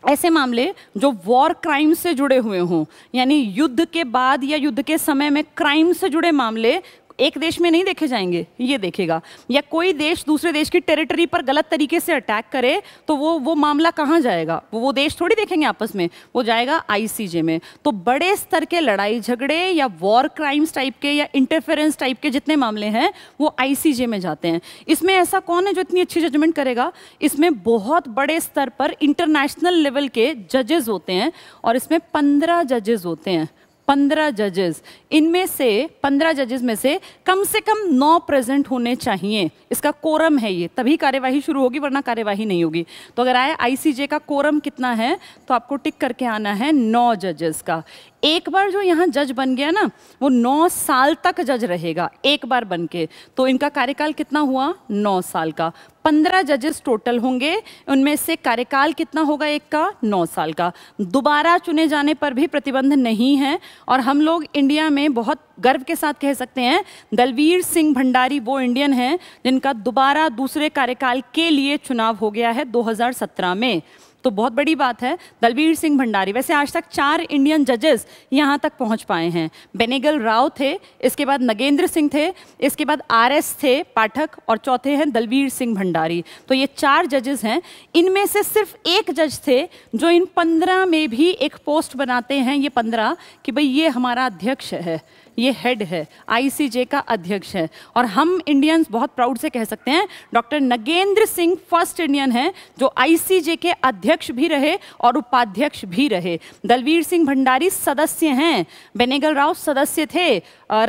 ऐसे मामले जो वॉर क्राइम से जुड़े हुए हों यानी युद्ध के बाद या युद्ध के समय में क्राइम से जुड़े मामले एक देश में नहीं देखे जाएंगे ये देखेगा या कोई देश दूसरे देश की टेरिटरी पर गलत तरीके से अटैक करे तो वो वो मामला कहाँ जाएगा वो वो देश थोड़ी देखेंगे आपस में वो जाएगा आईसीजे में तो बड़े स्तर के लड़ाई झगड़े या वॉर क्राइम्स टाइप के या इंटरफेरेंस टाइप के जितने मामले हैं वो आईसीजे में जाते हैं इसमें ऐसा कौन है जो इतनी अच्छी जजमेंट करेगा इसमें बहुत बड़े स्तर पर इंटरनेशनल लेवल के जजेस होते हैं और इसमें पंद्रह जजेज होते हैं पंद्रह जजेस इनमें से पंद्रह जजेस में से कम से कम नौ प्रेजेंट होने चाहिए इसका कोरम है ये तभी कार्यवाही शुरू होगी वरना कार्यवाही नहीं होगी तो अगर आए आईसीजे का कोरम कितना है तो आपको टिक करके आना है नौ जजेस का एक बार जो यहाँ जज बन गया ना वो नौ साल तक जज रहेगा एक बार बन के तो इनका कार्यकाल कितना हुआ नौ साल का पंद्रह जजेस टोटल होंगे उनमें से कार्यकाल कितना होगा एक का नौ साल का दोबारा चुने जाने पर भी प्रतिबंध नहीं है और हम लोग इंडिया में बहुत गर्व के साथ कह सकते हैं दलवीर सिंह भंडारी वो इंडियन हैं जिनका दोबारा दूसरे कार्यकाल के लिए चुनाव हो गया है 2017 में तो बहुत बड़ी बात है दलवीर सिंह भंडारी वैसे आज तक चार इंडियन जजेस यहाँ तक पहुँच पाए हैं बेनेगल राव थे इसके बाद नगेंद्र सिंह थे इसके बाद आर एस थे पाठक और चौथे हैं दलवीर सिंह भंडारी तो ये चार जजेस हैं इनमें से सिर्फ एक जज थे जो इन पंद्रह में भी एक पोस्ट बनाते हैं ये पंद्रह कि भाई ये हमारा अध्यक्ष है ये हेड है आईसीजे का अध्यक्ष है और हम इंडियंस बहुत प्राउड से कह सकते हैं doctor Nagendra Singh first Indian हैं जो आईसीजे के अध्यक्ष भी रहे और उपाध्यक्ष भी रहे दलवीर सिंह भंडारी सदस्य हैं बेनेगल राव सदस्य थे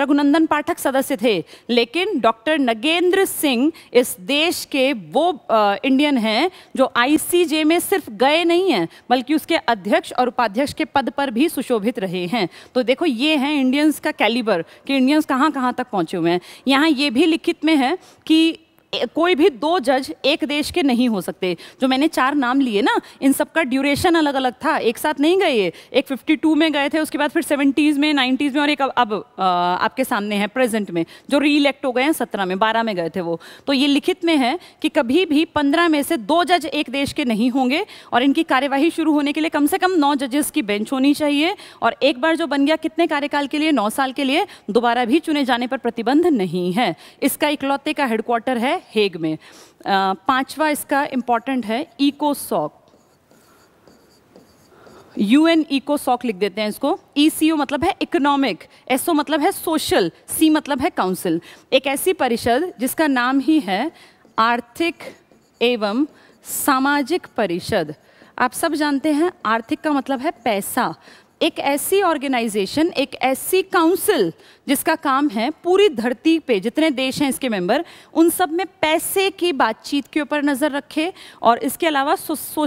रघुनंदन पाठक सदस्य थे लेकिन डॉक्टर नगेंद्र सिंह इस देश के वो इंडियन हैं जो आईसीजे में सिर्फ गए नहीं हैं बल्कि उसके अध्यक्ष और उपाध्यक्ष के पद पर भी सुशोभित रहे हैं तो देखो ये हैं इंडियंस का कैल कैलिबर कि इंडियंस कहाँ कहाँ तक पहुँचे हुए हैं यहाँ ये भी लिखित में है कि कोई भी दो जज एक देश के नहीं हो सकते जो मैंने चार नाम लिए ना इन सबका ड्यूरेशन अलग अलग था एक साथ नहीं गए ये एक 52 में गए थे उसके बाद फिर 70s में 90s में और एक अब, अब आ, आपके सामने है प्रेजेंट में जो री इलेक्ट हो गए हैं सत्रह में बारह में गए थे वो तो ये लिखित में है कि कभी भी पंद्रह में से दो जज एक देश के नहीं होंगे और इनकी कार्यवाही शुरू होने के लिए कम से कम नौ जजेस की बेंच होनी चाहिए और एक बार जो बन गया कितने कार्यकाल के लिए नौ साल के लिए दोबारा भी चुने जाने पर प्रतिबंध नहीं है इसका इकलौते का हेडक्वार्टर है हेग में पांचवा इसका इंपॉर्टेंट है इकोसॉक यू एन इको सॉक लिख देते हैं इसको ई सी ओ मतलब है इकोनॉमिक एसओ मतलब है सोशल सी मतलब है काउंसिल एक ऐसी परिषद जिसका नाम ही है आर्थिक एवं सामाजिक परिषद आप सब जानते हैं आर्थिक का मतलब है पैसा एक ऐसी ऑर्गेनाइजेशन एक ऐसी काउंसिल जिसका काम है पूरी धरती पे जितने देश हैं इसके मेंबर उन सब में पैसे की बातचीत के ऊपर नज़र रखे और इसके अलावा सो, सो,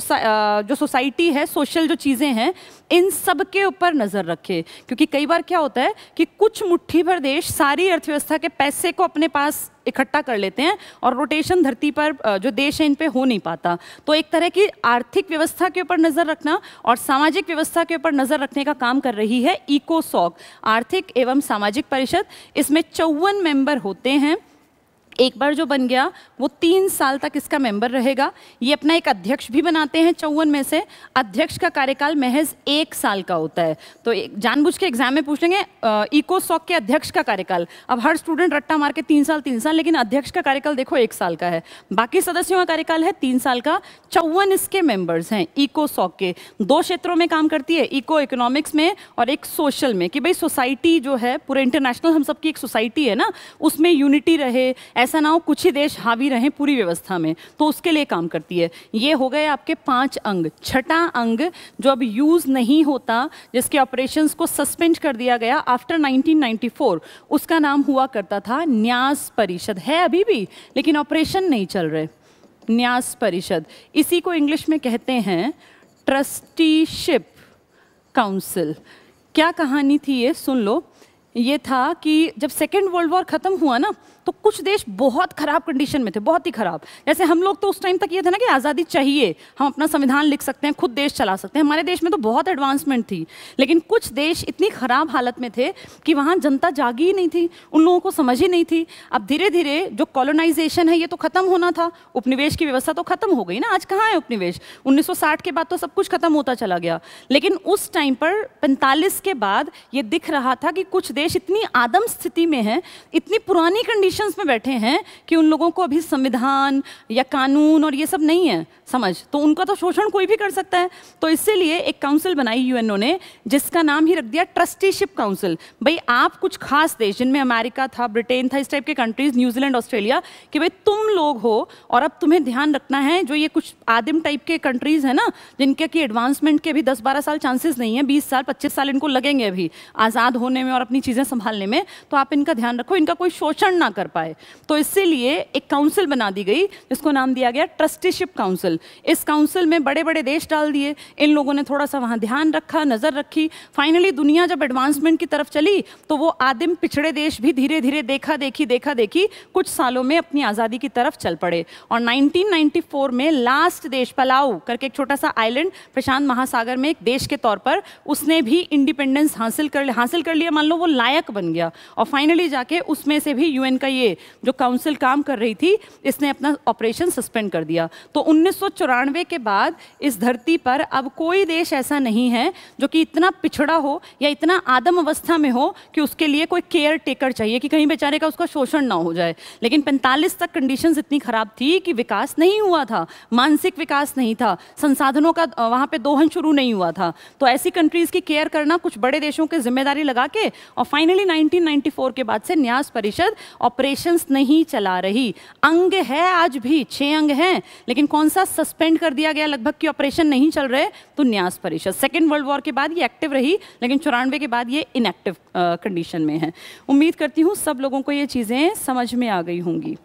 जो सोसाइटी है सोशल जो चीज़ें हैं इन सब के ऊपर नज़र रखे क्योंकि कई बार क्या होता है कि कुछ मुट्ठी भर देश सारी अर्थव्यवस्था के पैसे को अपने पास इकट्ठा कर लेते हैं और रोटेशन धरती पर जो देश है इन पर हो नहीं पाता तो एक तरह की आर्थिक व्यवस्था के ऊपर नज़र रखना और सामाजिक व्यवस्था के ऊपर नज़र रखने का काम कर रही है इकोसॉक आर्थिक एवं सामाजिक परिषद इसमें चौवन मेंबर होते हैं एक बार जो बन गया वो तीन साल तक इसका मेंबर रहेगा ये अपना एक अध्यक्ष भी बनाते हैं चौवन में से अध्यक्ष का कार्यकाल महज एक साल का होता है तो जानबूझ के एग्जाम में पूछ लेंगे इको सॉक के अध्यक्ष का कार्यकाल अब हर स्टूडेंट रट्टा मार के तीन साल तीन साल लेकिन अध्यक्ष का कार्यकाल देखो एक साल का है बाकी सदस्यों का कार्यकाल है तीन साल का चौवन इसके मेंबर्स हैं इको सॉक के दो क्षेत्रों में काम करती है इको इकोनॉमिक्स में और एक सोशल में कि भाई सोसाइटी जो है पूरे इंटरनेशनल हम सबकी एक सोसाइटी है ना उसमें यूनिटी रहे ऐसा ना हो कुछ ही देश हावी रहें पूरी व्यवस्था में तो उसके लिए काम करती है ये हो गए आपके पांच अंग छठा अंग जो अब यूज़ नहीं होता जिसके ऑपरेशंस को सस्पेंड कर दिया गया आफ्टर 1994 उसका नाम हुआ करता था न्यास परिषद है अभी भी लेकिन ऑपरेशन नहीं चल रहे न्यास परिषद इसी को इंग्लिश में कहते हैं ट्रस्टीशिप काउंसिल क्या कहानी थी ये सुन लो ये था कि जब सेकेंड वर्ल्ड वॉर ख़त्म हुआ ना तो कुछ देश बहुत ख़राब कंडीशन में थे बहुत ही ख़राब जैसे हम लोग तो उस टाइम तक ये था ना कि आज़ादी चाहिए हम अपना संविधान लिख सकते हैं खुद देश चला सकते हैं हमारे देश में तो बहुत एडवांसमेंट थी लेकिन कुछ देश इतनी ख़राब हालत में थे कि वहाँ जनता जागी ही नहीं थी उन लोगों को समझ ही नहीं थी अब धीरे धीरे जो कॉलोनाइजेशन है ये तो ख़त्म होना था उपनिवेश की व्यवस्था तो ख़त्म हो गई ना आज कहाँ है उपनिवेश उन्नीस के बाद तो सब कुछ ख़त्म होता चला गया लेकिन उस टाइम पर पैंतालीस के बाद ये दिख रहा था कि कुछ देश इतनी आदम स्थिति में है इतनी पुरानी कंडीशन पोजीशंस में बैठे हैं कि उन लोगों को अभी संविधान या कानून और ये सब नहीं है समझ तो उनका तो शोषण कोई भी कर सकता है तो इसीलिए एक काउंसिल बनाई यूएनओ ने जिसका नाम ही रख दिया ट्रस्टीशिप काउंसिल भाई आप कुछ खास देश जिनमें अमेरिका था ब्रिटेन था इस टाइप के कंट्रीज न्यूजीलैंड ऑस्ट्रेलिया कि भाई तुम लोग हो और अब तुम्हें ध्यान रखना है जो ये कुछ आदिम टाइप के कंट्रीज है ना जिनके की एडवांसमेंट के अभी दस बारह साल चांसेस नहीं है बीस साल पच्चीस साल इनको लगेंगे अभी आज़ाद होने में और अपनी चीज़ें संभालने में तो आप इनका ध्यान रखो इनका कोई शोषण ना कर पाए तो इसीलिए एक काउंसिल बना दी गई जिसको नाम दिया गया ट्रस्टीशिप काउंसिल इस काउंसिल में बड़े बड़े देश डाल दिए इन लोगों ने थोड़ा सा वहाँ ध्यान रखा नज़र रखी फाइनली दुनिया जब एडवांसमेंट की तरफ चली तो वो आदिम पिछड़े देश भी धीरे धीरे देखा देखी देखा देखी कुछ सालों में अपनी आज़ादी की तरफ चल पड़े और नाइनटीन में लास्ट देश पलाऊ करके एक छोटा सा आइलैंड प्रशांत महासागर में एक देश के तौर पर उसने भी इंडिपेंडेंस हासिल कर हासिल कर लिया मान लो वो लायक बन गया और फाइनली जाके उसमें से भी यूएन का ये जो काउंसिल काम कर रही थी इसने अपना ऑपरेशन सस्पेंड कर दिया तो चौरानवे के बाद इस धरती पर अब कोई देश ऐसा नहीं है जो कि इतना पिछड़ा हो या इतना आदम अवस्था में हो कि उसके लिए कोई केयर टेकर चाहिए कि कहीं बेचारे का उसका शोषण ना हो जाए लेकिन 45 तक कंडीशंस इतनी ख़राब थी कि विकास नहीं हुआ था मानसिक विकास नहीं था संसाधनों का वहाँ पर दोहन शुरू नहीं हुआ था तो ऐसी कंट्रीज़ की केयर करना कुछ बड़े देशों की जिम्मेदारी लगा के और फाइनली नाइनटीन के बाद से न्यास परिषद ऑपरेशन नहीं चला रही अंग है आज भी छः अंग हैं लेकिन कौन सा सस्पेंड कर दिया गया लगभग कि ऑपरेशन नहीं चल रहे तो न्यास परिषद सेकेंड वर्ल्ड वॉर के बाद ये एक्टिव रही लेकिन चौरानवे के बाद ये इनएक्टिव कंडीशन में है उम्मीद करती हूँ सब लोगों को ये चीज़ें समझ में आ गई होंगी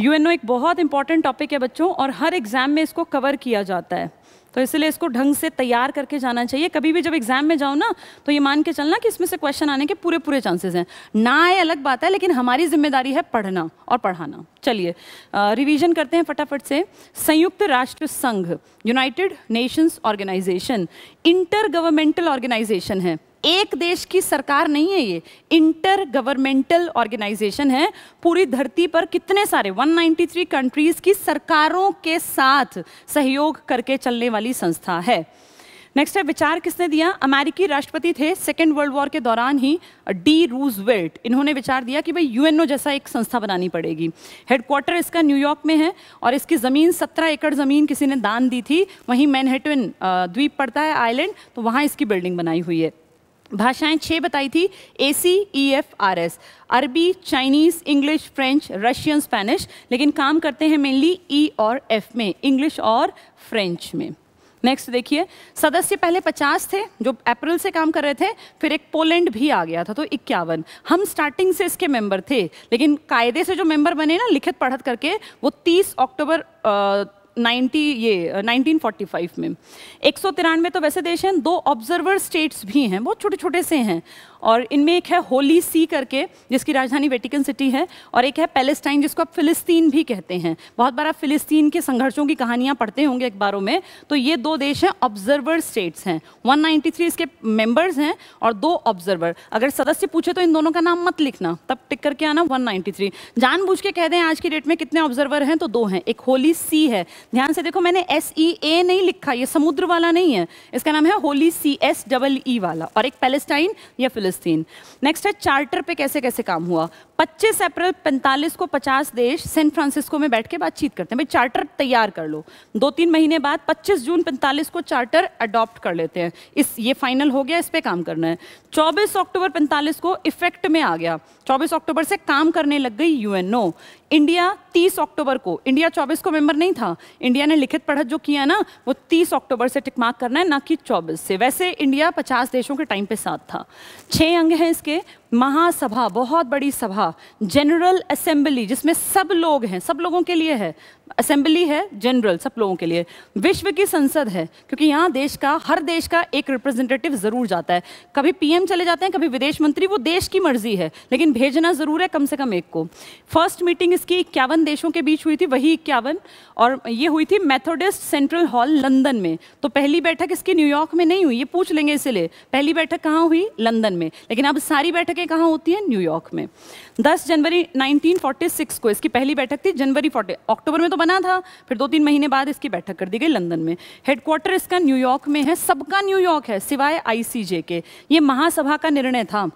यूएनओ एक बहुत इंपॉर्टेंट टॉपिक है बच्चों और हर एग्ज़ाम में इसको कवर किया जाता है तो इसलिए इसको ढंग से तैयार करके जाना चाहिए कभी भी जब एग्जाम में जाओ ना तो ये मान के चलना कि इसमें से क्वेश्चन आने के पूरे पूरे चांसेस हैं ना आए अलग बात है लेकिन हमारी जिम्मेदारी है पढ़ना और पढ़ाना चलिए रिविजन करते हैं फटाफट से संयुक्त राष्ट्र संघ United Nations Organisation intergovernmental organisation है एक देश की सरकार नहीं है ये इंटर गवर्नमेंटल ऑर्गेनाइजेशन है पूरी धरती पर कितने सारे 193 कंट्रीज की सरकारों के साथ सहयोग करके चलने वाली संस्था है नेक्स्ट है विचार किसने दिया अमेरिकी राष्ट्रपति थे सेकेंड वर्ल्ड वॉर के दौरान ही डी रूजवेल्ट इन्होंने विचार दिया कि भाई यूएनओ जैसा एक संस्था बनानी पड़ेगी हेडक्वार्टर इसका न्यूयॉर्क में है और इसकी ज़मीन सत्रह एकड़ ज़मीन किसी ने दान दी थी वहीं मैनहेटन द्वीप पड़ता है आइलैंड तो वहाँ इसकी बिल्डिंग बनाई हुई है भाषाएं छः बताई थी A C E F R S अरबी Chinese English French Russian Spanish लेकिन काम करते हैं मेनली ई e और एफ में इंग्लिश और फ्रेंच में नेक्स्ट देखिए सदस्य पहले 50 थे जो अप्रैल से काम कर रहे थे फिर एक पोलैंड भी आ गया था तो इक्यावन हम स्टार्टिंग से इसके मेंबर थे लेकिन कायदे से जो मेंबर बने ना लिखित पढ़त करके वो 30 अक्टूबर 90 ये 1945 में एक तो वैसे देश हैं दो ऑब्जर्वर स्टेट्स भी हैं बहुत छोटे छोटे से हैं और इनमें एक है होली सी करके जिसकी राजधानी वेटिकन सिटी है और एक है पैलेस्टाइन जिसको आप फिलिस्तीन भी कहते हैं बहुत बार आप फिलिस्तीन के संघर्षों की कहानियाँ पढ़ते होंगे अखबारों में तो ये दो देश हैं ऑब्जर्वर स्टेट्स हैं 193 इसके मेंबर्स हैं और दो ऑब्जर्वर अगर सदस्य पूछे तो इन दोनों का नाम मत लिखना तब टिक करके आना वन जानबूझ के कह दें आज की डेट में कितने ऑब्जर्वर हैं तो दो हैं एक होली सी है ध्यान से देखो मैंने एस ई ए नहीं लिखा ये समुद्र वाला नहीं है इसका नाम है Holy See S double E वाला और एक पैलेस्टाइन या फिलिस्तीन फिलिस्तीन नेक्स्ट है चार्टर पे कैसे कैसे काम हुआ 25 अप्रैल 45 को 50 देश सैन फ्रांसिस्को में बैठ के बातचीत करते हैं भाई चार्टर तैयार कर लो दो तीन महीने बाद 25 जून 45 को चार्टर अडॉप्ट कर लेते हैं इस ये फाइनल हो गया इस पर काम करना है 24 अक्टूबर 45 को इफेक्ट में आ गया 24 अक्टूबर से काम करने लग गई यूएनओ इंडिया 30 अक्टूबर को इंडिया 24 को मेंबर नहीं था इंडिया ने लिखित पढ़त जो किया ना वो 30 अक्टूबर से टिकमार्क करना है ना कि 24 से वैसे इंडिया 50 देशों के टाइम पे साथ था छह अंग हैं इसके महासभा बहुत बड़ी सभा जनरल असेंबली जिसमें सब लोग हैं सब लोगों के लिए है असेंबली है जनरल सब लोगों के लिए विश्व की संसद है क्योंकि यहाँ देश का हर देश का एक रिप्रेजेंटेटिव ज़रूर जाता है कभी पीएम चले जाते हैं कभी विदेश मंत्री वो देश की मर्जी है लेकिन भेजना ज़रूर है कम से कम एक को फर्स्ट मीटिंग इसकी इक्यावन देशों के बीच हुई थी वही इक्यावन और ये हुई थी मैथोडिस्ट सेंट्रल हॉल लंदन में तो पहली बैठक इसकी न्यूयॉर्क में नहीं हुई ये पूछ लेंगे इसीलिए पहली बैठक कहाँ हुई लंदन में लेकिन अब सारी बैठकें कहाँ होती हैं न्यूयॉर्क में 10 जनवरी 1946 को इसकी पहली बैठक थी जनवरी 40 अक्टूबर में तो बना था फिर दो तीन महीने बाद इसकी बैठक कर दी गई लंदन में हेडक्वार्टर इसका न्यूयॉर्क में है सबका न्यूयॉर्क है सिवाय आईसीजे के ये महासभा का निर्णय था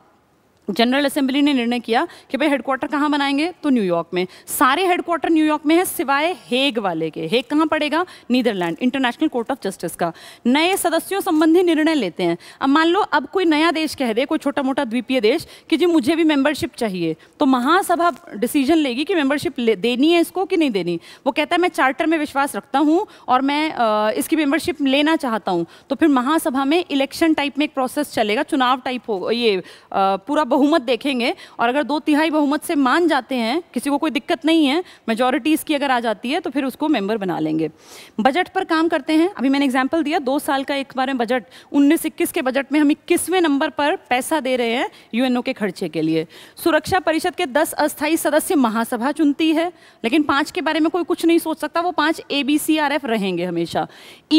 जनरल असेंबली ने निर्णय किया कि भाई हेडक्वार्टर कहाँ बनाएंगे तो न्यूयॉर्क में सारे हेडक्वार्टर न्यूयॉर्क में है सिवाय हेग वाले के हेग कहाँ पड़ेगा Netherlands International Court of Justice का नए सदस्यों संबंधी निर्णय लेते हैं अब मान लो अब कोई नया देश कह दे कोई छोटा मोटा द्वीपीय देश कि जी मुझे भी मेंबरशिप चाहिए तो महासभा डिसीजन लेगी कि मेंबरशिप ले, देनी है इसको कि नहीं देनी वो कहता है मैं चार्टर में विश्वास रखता हूँ और मैं इसकी मेंबरशिप लेना चाहता हूँ तो फिर महासभा में इलेक्शन टाइप में एक प्रोसेस चलेगा चुनाव टाइप हो ये पूरा बहुमत देखेंगे और अगर दो तिहाई बहुमत से मान जाते हैं किसी को कोई दिक्कत नहीं है मेजोरिटी इसकी अगर आ जाती है तो फिर उसको मेंबर बना लेंगे बजट पर काम करते हैं अभी मैंने एग्जाम्पल दिया दो साल का एक बार में बजट उन्नीस इक्कीस के बजट में हम इक्कीसवें नंबर पर पैसा दे रहे हैं यू के खर्चे के लिए सुरक्षा परिषद के दस अस्थायी सदस्य महासभा चुनती है लेकिन पाँच के बारे में कोई कुछ नहीं सोच सकता वो पाँच A B C R F रहेंगे हमेशा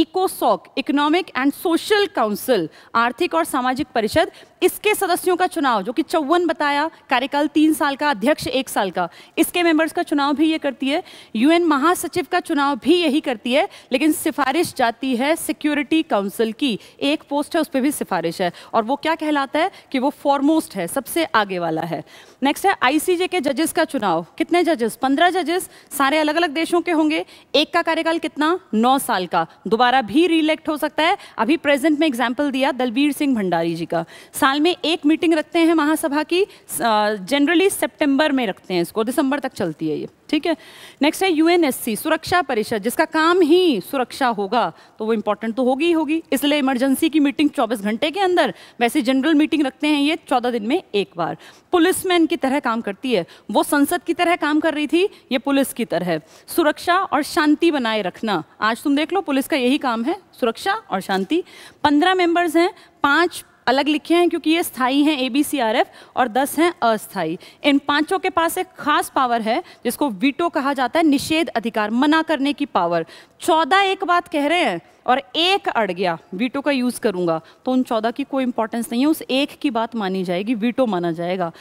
इको सॉक इकोनॉमिक एंड सोशल काउंसिल आर्थिक और सामाजिक परिषद इसके सदस्यों का चुनाव जो कि आपके चौवन बताया कार्यकाल तीन साल का अध्यक्ष एक साल का इसके मेंबर्स का चुनाव भी ये करती है यूएन महासचिव का चुनाव भी यही करती है लेकिन सिफारिश जाती है सिक्योरिटी काउंसिल की एक पोस्ट है उस पर भी सिफारिश है और वो क्या कहलाता है कि वो फॉरमोस्ट है सबसे आगे वाला है नेक्स्ट है आईसीजे के जजेस का चुनाव कितने जजेस पंद्रह जजेस सारे अलग अलग देशों के होंगे एक का कार्यकाल कितना नौ साल का दोबारा भी रीइलेक्ट हो सकता है अभी प्रेजेंट में एग्जाम्पल दिया दलवीर सिंह भंडारी जी का साल में एक मीटिंग रखते हैं महासभा की जनरली सितंबर में रखते हैं इसको दिसंबर तक चलती है ये ठीक है नेक्स्ट है यूएनएससी सुरक्षा परिषद जिसका काम ही सुरक्षा होगा तो वो इंपॉर्टेंट तो होगी ही होगी इसलिए इमरजेंसी की मीटिंग 24 घंटे के अंदर वैसे जनरल मीटिंग रखते हैं ये 14 दिन में एक बार पुलिसमैन की तरह काम करती है वो संसद की तरह काम कर रही थी ये पुलिस की तरह सुरक्षा और शांति बनाए रखना आज तुम देख लो पुलिस का यही काम है सुरक्षा और शांति पंद्रह मेंबर्स हैं पांच अलग लिखे हैं क्योंकि ये स्थाई हैं A B C R F और दस हैं अस्थाई इन पांचों के पास एक खास पावर है जिसको वीटो कहा जाता है निषेध अधिकार मना करने की पावर चौदह एक बात कह रहे हैं और एक अड़ गया वीटो का यूज़ करूँगा तो उन चौदह की कोई इंपॉर्टेंस नहीं है उस एक की बात मानी जाएगी वीटो माना जाएगा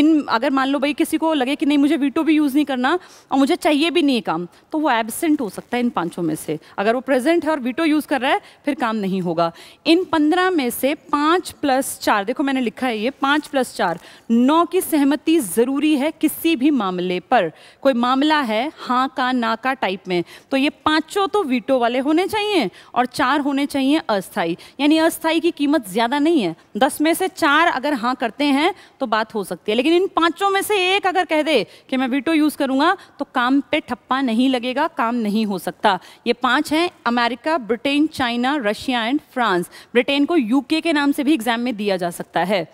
इन अगर मान लो भाई किसी को लगे कि नहीं मुझे वीटो भी यूज़ नहीं करना और मुझे चाहिए भी नहीं काम तो वो एबसेंट हो सकता है इन पाँचों में से अगर वो प्रेजेंट है और वीटो यूज़ कर रहा है फिर काम नहीं होगा इन पंद्रह में से पाँच प्लस चार देखो मैंने लिखा है ये पाँच प्लस चार नौ की सहमति ज़रूरी है किसी भी मामले पर कोई मामला है हाँ का ना का टाइप में तो ये पाँचों तो वीटो वाले होने चाहिए और चार होने चाहिए अस्थाई यानी अस्थाई की कीमत ज़्यादा नहीं है दस में से चार अगर हाँ करते हैं तो बात हो सकती है लेकिन इन पाँचों में से एक अगर कह दे कि मैं वीटो यूज़ करूँगा तो काम पे ठप्पा नहीं लगेगा काम नहीं हो सकता ये पाँच हैं America Britain China Russia and France Britain को यूके के नाम से भी एग्जाम में दिया जा सकता है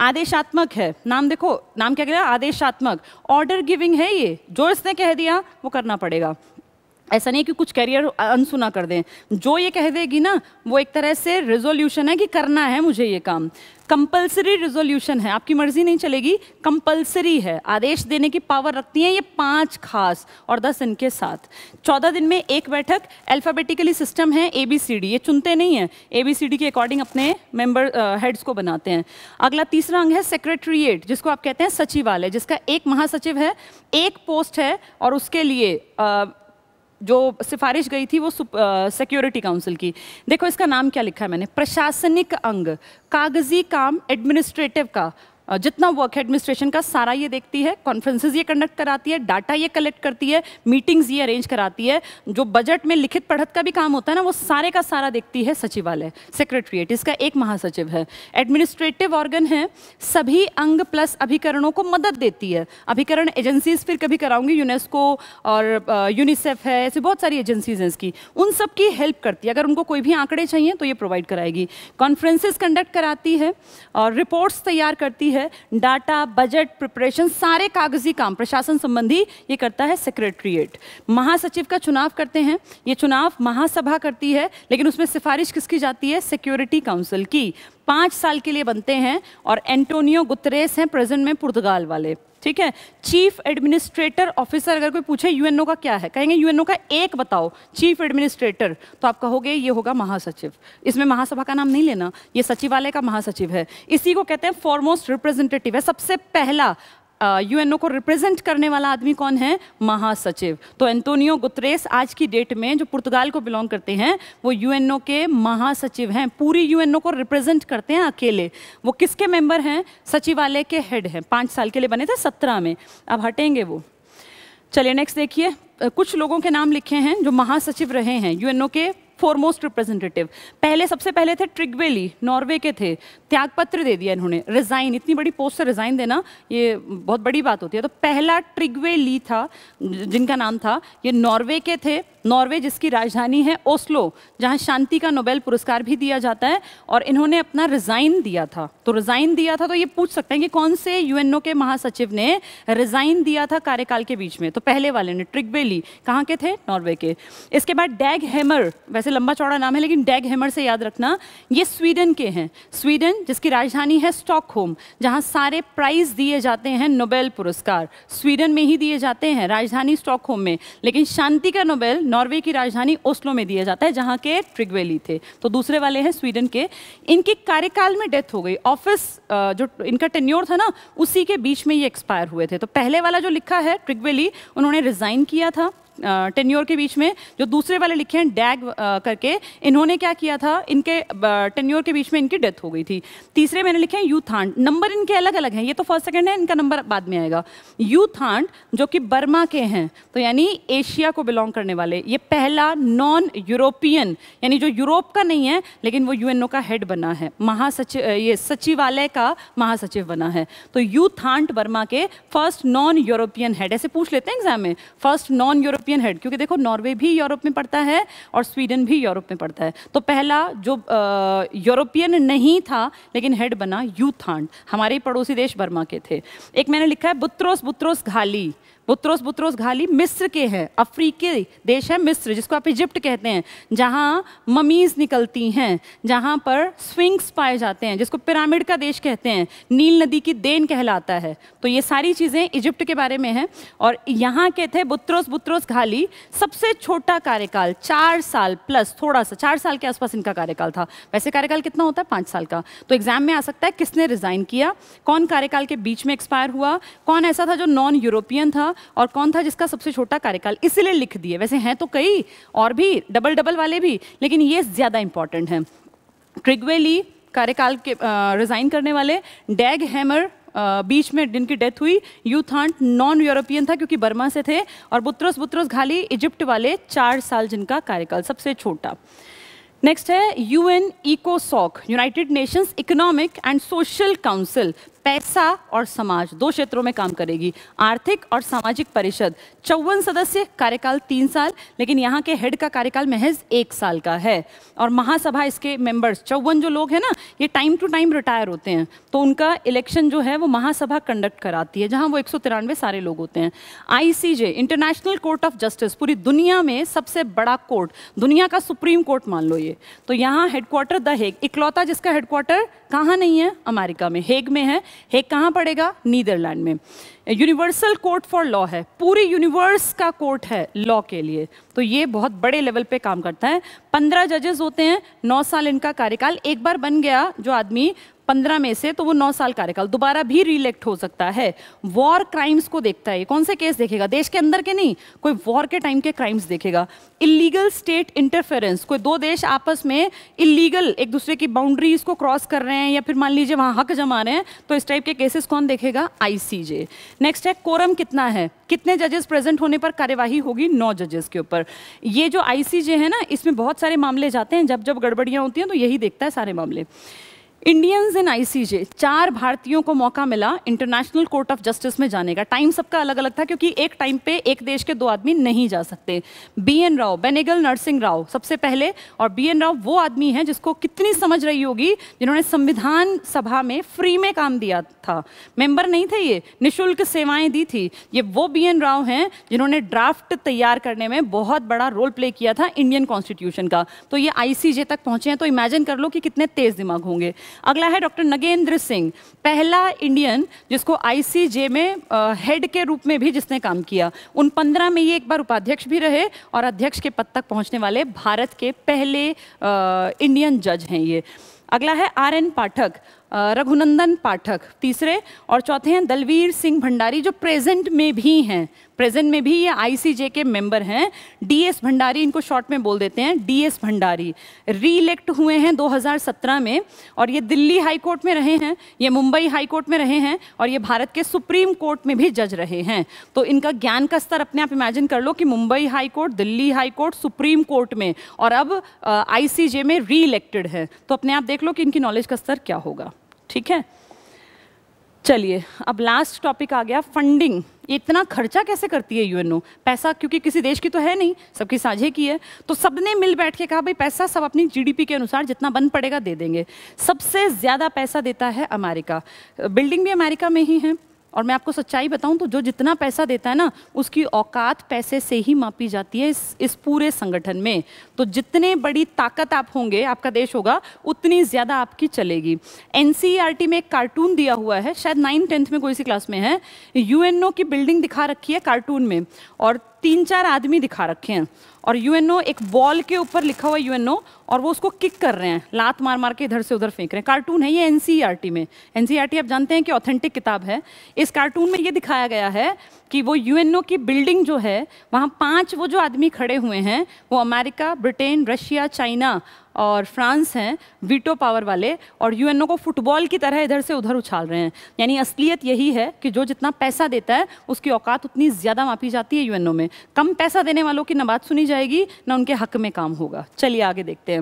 आदेशात्मक है नाम देखो नाम क्या कह रहा आदेशात्मक ऑर्डर गिविंग है ये जो इसने कह दिया वो करना पड़ेगा ऐसा नहीं कि कुछ करियर अनसुना कर दें जो ये कह देगी ना वो एक तरह से रेजोल्यूशन है कि करना है मुझे ये काम कंपलसरी रेजोल्यूशन है आपकी मर्जी नहीं चलेगी कंपलसरी है आदेश देने की पावर रखती हैं ये पांच खास और दस इनके साथ चौदह दिन में एक बैठक अल्फ़ाबेटिकली सिस्टम है ए बी सी डी ये चुनते नहीं हैं ए बी सी डी के अकॉर्डिंग अपने मेंबर हेड्स को बनाते हैं अगला तीसरा अंग है सेक्रेटरीट जिसको आप कहते हैं सचिवालय जिसका एक महासचिव है एक पोस्ट है और उसके लिए uh, जो सिफारिश गई थी वो सिक्योरिटी काउंसिल की देखो इसका नाम क्या लिखा है मैंने प्रशासनिक अंग कागजी काम एडमिनिस्ट्रेटिव का जितना वर्क एडमिनिस्ट्रेशन का सारा ये देखती है कॉन्फ्रेंसेज ये कंडक्ट कराती है डाटा ये कलेक्ट करती है मीटिंग्स ये अरेंज कराती है जो बजट में लिखित पढ़त का भी काम होता है ना वो सारे का सारा देखती है सचिवालय सेक्रेटरीट इसका एक महासचिव है एडमिनिस्ट्रेटिव ऑर्गन है सभी अंग प्लस अभिकरणों को मदद देती है अभिकरण एजेंसीज फिर कभी कराऊंगी यूनेस्को और यूनिसेफ है ऐसी बहुत सारी एजेंसीज हैं इसकी उन सब की हेल्प करती है अगर उनको कोई भी आंकड़े चाहिए तो ये प्रोवाइड कराएगी कॉन्फ्रेंसिस कंडक्ट कराती है और रिपोर्ट्स तैयार करती है है डाटा बजट प्रिपरेशन सारे कागजी काम प्रशासन संबंधी ये करता है सेक्रेटरीट महासचिव का चुनाव करते हैं ये चुनाव महासभा करती है लेकिन उसमें सिफारिश किसकी जाती है सिक्योरिटी काउंसिल की पाँच साल के लिए बनते हैं और एंटोनियो गुतरेस हैं प्रेजेंट में पुर्तगाल वाले ठीक है चीफ एडमिनिस्ट्रेटर ऑफिसर अगर कोई पूछे यूएनओ का क्या है कहेंगे यूएनओ का एक बताओ चीफ एडमिनिस्ट्रेटर तो आप कहोगे ये होगा महासचिव इसमें महासभा का नाम नहीं लेना ये सचिवालय का महासचिव है इसी को कहते हैं फॉरमोस्ट रिप्रेजेंटेटिव है सबसे पहला यूएनओ को रिप्रेजेंट करने वाला आदमी कौन है महासचिव तो एंटोनियो गुतरेस आज की डेट में जो पुर्तगाल को बिलोंग करते हैं वो यूएनओ के महासचिव हैं पूरी यूएनओ को रिप्रेजेंट करते हैं अकेले वो किसके मेंबर हैं सचिवालय के हेड हैं पाँच साल के लिए बने थे सत्रह में अब हटेंगे वो चलिए नेक्स्ट देखिए कुछ लोगों के नाम लिखे हैं जो महासचिव रहे हैं यूएनओ के फॉरमोस्ट रिप्रेजेंटेटिव पहले सबसे पहले थे ट्रिगवेली नॉर्वे के थे त्यागपत्र दे दिया इन्होंने रिज़ाइन इतनी बड़ी पोस्ट से रिज़ाइन देना ये बहुत बड़ी बात होती है तो पहला ट्रिगवेली था जिनका नाम था ये नॉर्वे के थे नॉर्वे जिसकी राजधानी है ओस्लो जहाँ शांति का नोबेल पुरस्कार भी दिया जाता है और इन्होंने अपना रिज़ाइन दिया था तो रिज़ाइन दिया था तो ये पूछ सकते हैं कि कौन से यूएनओ के महासचिव ने रिज़ाइन दिया था कार्यकाल के बीच में तो पहले वाले ने ट्रिगवेली कहाँ के थे नॉर्वे के इसके बाद डैग हैमर वैसे लंबा चौड़ा नाम है लेकिन डैग हेमर से याद रखना ये स्वीडन के हैं स्वीडन जिसकी राजधानी है स्टॉकहोम जहाँ सारे प्राइज़ दिए जाते हैं नोबेल पुरस्कार स्वीडन में ही दिए जाते हैं राजधानी स्टॉकहोम में लेकिन शांति का नोबेल नॉर्वे की राजधानी ओस्लो में दिया जाता है जहाँ के ट्रिगवेली थे तो दूसरे वाले हैं स्वीडन के इनके कार्यकाल में डेथ हो गई ऑफिस जो इनका टेन्योर था ना उसी के बीच में ये एक्सपायर हुए थे तो पहले वाला जो लिखा है ट्रिगवेली उन्होंने रिज़ाइन किया था टेन्योर के बीच में जो दूसरे वाले लिखे हैं डैग करके इन्होंने क्या किया था इनके टेन्योर के बीच में इनकी डेथ हो गई थी तीसरे मैंने लिखे हैं यूथांड नंबर इनके अलग अलग हैं ये तो फर्स्ट सेकंड है इनका नंबर बाद में आएगा यूथांड जो कि बर्मा के हैं तो यानी एशिया को बिलोंग करने वाले ये पहला नॉन यूरोपियन यानी जो यूरोप का नहीं है लेकिन वो यूएनओ का हेड बना है महासचिव ये सचिवालय का महासचिव बना है तो यूथांड बर्मा के फर्स्ट नॉन यूरोपियन हेड ऐसे पूछ लेते हैं एग्जाम में first non Europe European head क्योंकि देखो नॉर्वे भी यूरोप में पड़ता है और स्वीडन भी यूरोप में पड़ता है तो पहला जो यूरोपियन नहीं था लेकिन हेड बना यूथांड हमारे पड़ोसी देश बर्मा के थे एक मैंने लिखा है बुत्रोस बुत्रोस घाली बुत्रोस बुत्रोस घाली मिस्र के हैं अफ्रीकी देश है मिस्र जिसको आप इजिप्ट कहते हैं जहाँ ममीज़ निकलती हैं जहाँ पर स्विंग्स पाए जाते हैं जिसको पिरामिड का देश कहते हैं नील नदी की देन कहलाता है तो ये सारी चीज़ें इजिप्ट के बारे में हैं और यहाँ के थे बुत्रोस बुत्रोस घाली सबसे छोटा कार्यकाल चार साल प्लस थोड़ा सा चार साल के आसपास इनका कार्यकाल था वैसे कार्यकाल कितना होता है पाँच साल का तो एग्जाम में आ सकता है किसने रिज़ाइन किया कौन कार्यकाल के बीच में एक्सपायर हुआ कौन ऐसा था जो नॉन यूरोपियन था और कौन था जिसका सबसे छोटा कार्यकाल इसीलिए लिख दिए वैसे हैं तो कई और भी डबल डबल वाले भी लेकिन ये ज़्यादा इंपॉर्टेंट हैं ट्रिगवेली कार्यकाल के रिज़ाइन करने वाले डैग हैमर आ, बीच में जिनकी डेथ हुई यूथांट नॉन यूरोपियन था क्योंकि बर्मा से थे और बुत्रोस बुत्रोस घाली इजिप्ट वाले चार साल जिनका कार्यकाल सबसे छोटा नेक्स्ट है यूएन इकोसॉक United Nations Economic and Social Council पैसा और समाज दो क्षेत्रों में काम करेगी आर्थिक और सामाजिक परिषद चौवन सदस्य कार्यकाल तीन साल लेकिन यहाँ के हेड का कार्यकाल महज एक साल का है और महासभा इसके मेंबर्स चौवन जो लोग हैं ना ये टाइम टू टाइम रिटायर होते हैं तो उनका इलेक्शन जो है वो महासभा कंडक्ट कराती है जहाँ वो एक सारे लोग होते हैं ICJ International Court of Justice पूरी दुनिया में सबसे बड़ा कोर्ट दुनिया का सुप्रीम कोर्ट मान लो ये तो यहाँ हेडक्वार्टर द हेग इकलौता जिसका हेडक्वार्टर कहाँ नहीं है अमेरिका में हेग में है हेग कहाँ पड़ेगा नीदरलैंड में यूनिवर्सल कोर्ट फॉर लॉ है पूरी यूनिवर्स का कोर्ट है लॉ के लिए तो ये बहुत बड़े लेवल पे काम करता है पंद्रह जजेस होते हैं नौ साल इनका कार्यकाल एक बार बन गया जो आदमी पंद्रह में से तो वो नौ साल कार्यकाल दोबारा भी रिलेक्ट हो सकता है वॉर क्राइम्स को देखता है कौन से केस देखेगा देश के अंदर के नहीं कोई वॉर के टाइम के क्राइम्स देखेगा इलीगल स्टेट इंटरफेरेंस कोई दो देश आपस में इलीगल एक दूसरे की बाउंड्रीज को क्रॉस कर रहे हैं या फिर मान लीजिए वहां हक जमा रहे हैं तो इस टाइप के केसेस कौन देखेगा आईसीजे नेक्स्ट है कोरम कितना है कितने जजेस प्रेजेंट होने पर कार्यवाही होगी नौ जजेस के ऊपर ये जो आईसीजे है ना इसमें बहुत सारे मामले जाते हैं जब जब गड़बड़ियां होती हैं तो यही देखता है सारे मामले इंडियंस इन आईसीजे चार भारतीयों को मौका मिला इंटरनेशनल कोर्ट ऑफ जस्टिस में जाने का टाइम सबका अलग अलग था क्योंकि एक टाइम पे एक देश के दो आदमी नहीं जा सकते बी एन राव बेनेगल नरसिंह राव सबसे पहले और बी एन राव वो आदमी हैं जिसको कितनी समझ रही होगी जिन्होंने संविधान सभा में फ्री में काम दिया था मेंबर नहीं थे ये निःशुल्क सेवाएं दी थी ये वो बी एन राव हैं जिन्होंने ड्राफ्ट तैयार करने में बहुत बड़ा रोल प्ले किया था इंडियन कॉन्स्टिट्यूशन का तो ये आई तक पहुँचे हैं तो इमेजिन कर लो कि कितने तेज दिमाग होंगे अगला है डॉक्टर नगेंद्र सिंह पहला इंडियन जिसको आईसीजे में हेड के रूप में भी जिसने काम किया उन पंद्रह में ये एक बार उपाध्यक्ष भी रहे और अध्यक्ष के पद तक पहुंचने वाले भारत के पहले आ, इंडियन जज हैं ये अगला है आर एन पाठक रघुनंदन पाठक तीसरे और चौथे हैं दलवीर सिंह भंडारी जो प्रेजेंट में भी हैं प्रेजेंट में भी ये आईसीजे के मेंबर हैं डीएस भंडारी इनको शॉर्ट में बोल देते हैं डीएस भंडारी री इलेक्ट हुए हैं 2017 में और ये दिल्ली हाई कोर्ट में रहे हैं ये मुंबई हाई कोर्ट में रहे हैं और ये भारत के सुप्रीम कोर्ट में भी जज रहे हैं तो इनका ज्ञान का स्तर अपने आप इमेजिन कर लो कि Mumbai high court Delhi high court supreme court में और अब आईसीजे में री इलेक्टेड है तो अपने आप देख लो कि इनकी नॉलेज का स्तर क्या होगा ठीक है चलिए अब लास्ट टॉपिक आ गया फंडिंग इतना खर्चा कैसे करती है यूएनओ पैसा क्योंकि किसी देश की तो है नहीं सबकी साझे की है तो सबने मिल बैठ के कहा भाई पैसा सब अपनी जीडीपी के अनुसार जितना बन पड़ेगा दे देंगे सबसे ज़्यादा पैसा देता है अमेरिका बिल्डिंग भी अमेरिका में ही है और मैं आपको सच्चाई बताऊं तो जो जितना पैसा देता है ना उसकी औकात पैसे से ही मापी जाती है इस इस पूरे संगठन में तो जितने बड़ी ताकत आप होंगे आपका देश होगा उतनी ज़्यादा आपकी चलेगी एन e में एक कार्टून दिया हुआ है शायद नाइन टेंथ में कोई सी क्लास में है यू की बिल्डिंग दिखा रखी है कार्टून में और तीन चार आदमी दिखा रखे हैं और यू एक वॉल के ऊपर लिखा हुआ यू और वो उसको किक कर रहे हैं लात मार मार के इधर से उधर फेंक रहे हैं कार्टून है ये एन e में एन e आप जानते हैं कि ऑथेंटिक किताब है इस कार्टून में ये दिखाया गया है कि वो यू की बिल्डिंग जो है वहाँ पाँच वो जो आदमी खड़े हुए हैं वो अमेरिका ब्रिटेन रशिया चाइना और फ्रांस हैं वीटो पावर वाले और यूएनओ को फुटबॉल की तरह इधर से उधर उछाल रहे हैं यानी असलियत यही है कि जो जितना पैसा देता है उसकी औकात उतनी ज़्यादा मापी जाती है यूएनओ में कम पैसा देने वालों की ना बात सुनी जाएगी ना उनके हक में काम होगा चलिए आगे देखते हैं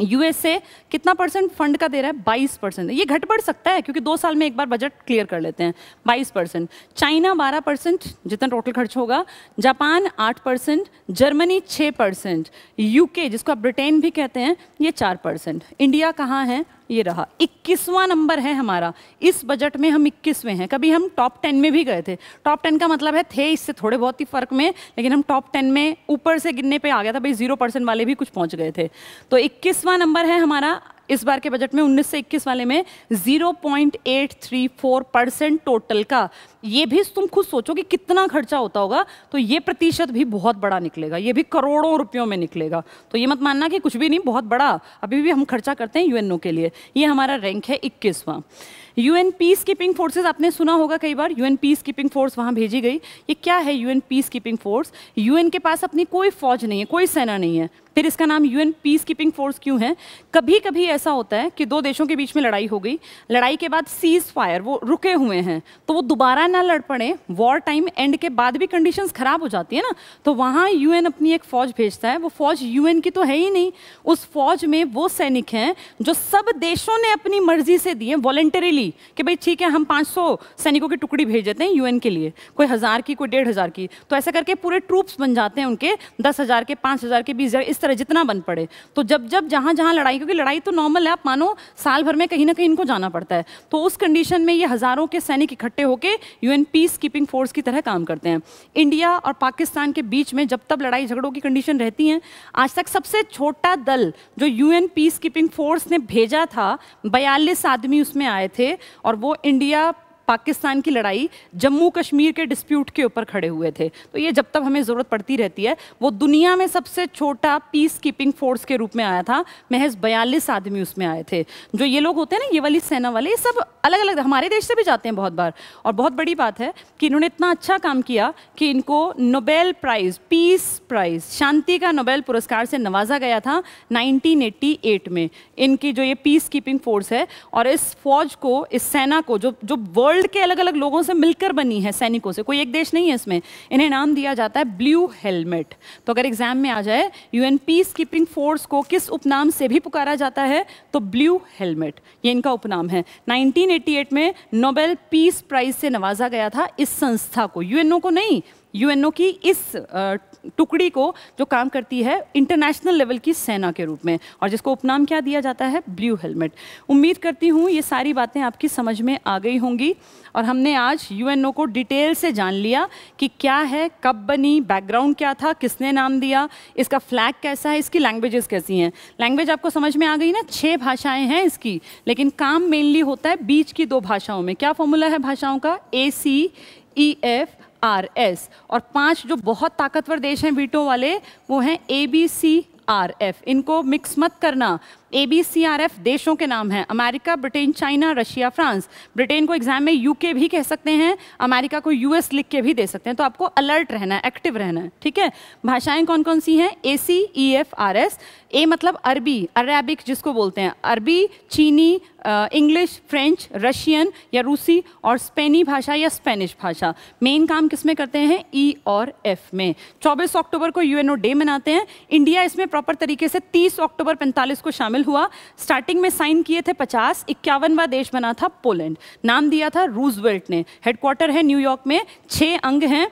यूएसए कितना परसेंट फंड का दे रहा है बाईस परसेंट ये घट बढ़ सकता है क्योंकि दो साल में एक बार बजट क्लियर कर लेते हैं बाईस परसेंट चाइना बारह परसेंट जितना टोटल खर्च होगा जापान आठ परसेंट जर्मनी छः परसेंट यूके जिसको आप ब्रिटेन भी कहते हैं ये चार परसेंट इंडिया कहाँ है ये रहा इक्कीसवां नंबर है हमारा इस बजट में हम इक्कीसवें हैं कभी हम टॉप टेन में भी गए थे टॉप टेन का मतलब है थे इससे थोड़े बहुत ही फ़र्क में लेकिन हम टॉप टेन में ऊपर से गिरने पर आ गया था भाई जीरो परसेंट वाले भी कुछ पहुंच गए थे तो इक्कीसवां नंबर है हमारा इस बार के बजट में 19 से 21 वाले में 0.834 परसेंट टोटल का ये भी तुम खुद सोचो कि कितना खर्चा होता होगा तो ये प्रतिशत भी बहुत बड़ा निकलेगा ये भी करोड़ों रुपयों में निकलेगा तो ये मत मानना कि कुछ भी नहीं बहुत बड़ा अभी भी हम खर्चा करते हैं यूएनओ के लिए ये हमारा रैंक है इक्कीसवां यूएन पीस कीपिंग फोर्सेज आपने सुना होगा कई बार यूएन पीस कीपिंग फोर्स वहाँ भेजी गई ये क्या है UN peace keeping force UN के पास अपनी कोई फौज नहीं है कोई सेना नहीं है फिर इसका नाम यूएन पीस कीपिंग फोर्स क्यों है कभी कभी ऐसा होता है कि दो देशों के बीच में लड़ाई हो गई लड़ाई के बाद सीज फायर वो रुके हुए हैं तो वो दोबारा ना लड़ पड़े वॉर टाइम एंड के बाद भी कंडीशन खराब हो जाती है ना तो वहाँ यूएन अपनी एक फौज भेजता है वो फौज यूएन की तो है ही नहीं उस फौज में वो सैनिक हैं जो सब देशों ने अपनी मर्जी से दिए वॉलेंटरीली थी कि भाई ठीक है हम 500 सैनिकों की टुकड़ी भेज देते हैं यूएन के लिए कोई हज़ार की कोई डेढ़ हज़ार की तो ऐसा करके पूरे ट्रूप्स बन जाते हैं उनके दस हज़ार के पाँच हज़ार के बीस हज़ार इस तरह जितना बन पड़े तो जब जब जहाँ जहाँ लड़ाई क्योंकि लड़ाई तो नॉर्मल है आप मानो साल भर में कहीं ना कहीं इनको जाना पड़ता है तो उस कंडीशन में ये हज़ारों के सैनिक इकट्ठे होकर यूएन पीस कीपिंग फोर्स की तरह काम करते हैं इंडिया और पाकिस्तान के बीच में जब तब लड़ाई झगड़ों की कंडीशन रहती हैं आज तक सबसे छोटा दल जो यूएन पीस कीपिंग फोर्स ने भेजा था बयालीस आदमी उसमें आए थे और वो इंडिया पाकिस्तान की लड़ाई जम्मू कश्मीर के डिस्प्यूट के ऊपर खड़े हुए थे तो ये जब तक हमें ज़रूरत पड़ती रहती है वो दुनिया में सबसे छोटा पीस कीपिंग फोर्स के रूप में आया था महज बयालीस आदमी उसमें आए थे जो ये लोग होते हैं ना ये वाली सेना वाले ये सब अलग अलग हमारे देश से भी जाते हैं बहुत बार और बहुत बड़ी बात है कि इन्होंने इतना अच्छा काम किया कि इनको नोबेल प्राइज़ पीस प्राइज़ शांति का नोबेल पुरस्कार से नवाजा गया था नाइनटीन में इनकी जो ये पीस कीपिंग फोर्स है और इस फौज को इस सेना को जो जो वर्ल्ड वर्ल्ड के अलग अलग लोगों से मिलकर बनी है सैनिकों से कोई एक देश नहीं है इसमें इन्हें नाम दिया जाता है ब्लू हेलमेट तो अगर एग्जाम में आ जाए यूएन पीस कीपिंग फोर्स को किस उपनाम से भी पुकारा जाता है तो ब्लू हेलमेट ये इनका उपनाम है 1988 में नोबेल पीस प्राइज से नवाजा गया था इस संस्था को यूएनओ को नहीं यूएनओ की इस टुकड़ी को जो काम करती है इंटरनेशनल लेवल की सेना के रूप में और जिसको उपनाम क्या दिया जाता है ब्लू हेलमेट उम्मीद करती हूँ ये सारी बातें आपकी समझ में आ गई होंगी और हमने आज यूएनओ को डिटेल से जान लिया कि क्या है कब बनी बैकग्राउंड क्या था किसने नाम दिया इसका फ्लैग कैसा है इसकी लैंग्वेजेस कैसी हैं लैंग्वेज आपको समझ में आ गई ना छः भाषाएँ हैं इसकी लेकिन काम मेनली होता है बीच की दो भाषाओं में क्या फॉर्मूला है भाषाओं का A C E F R S और पांच जो बहुत ताकतवर देश हैं वीटो वाले वो हैं A B C R F इनको मिक्स मत करना A B C R F देशों के नाम हैं America Britain China Russia France Britain को एग्जाम में यूके भी कह सकते हैं अमेरिका को यूएस लिख के भी दे सकते हैं तो आपको अलर्ट रहना है एक्टिव रहना है ठीक है भाषाएं कौन कौन सी हैं A C E F R S A मतलब अरबी अरेबिक जिसको बोलते हैं अरबी चीनी इंग्लिश फ्रेंच रशियन या रूसी और स्पेनी भाषा या स्पेनिश भाषा मेन काम किस में करते हैं ई e और एफ में 24 अक्टूबर को यूएनओ डे मनाते हैं इंडिया इसमें प्रॉपर तरीके से 30 अक्टूबर 45 को शामिल शामिल हुआ स्टार्टिंग में साइन किए थे पचास इक्यावनवा देश बना था पोलैंड नाम दिया था रूजवेल्ट ने हेडक्वार्टर है न्यूयॉर्क में छः अंग हैं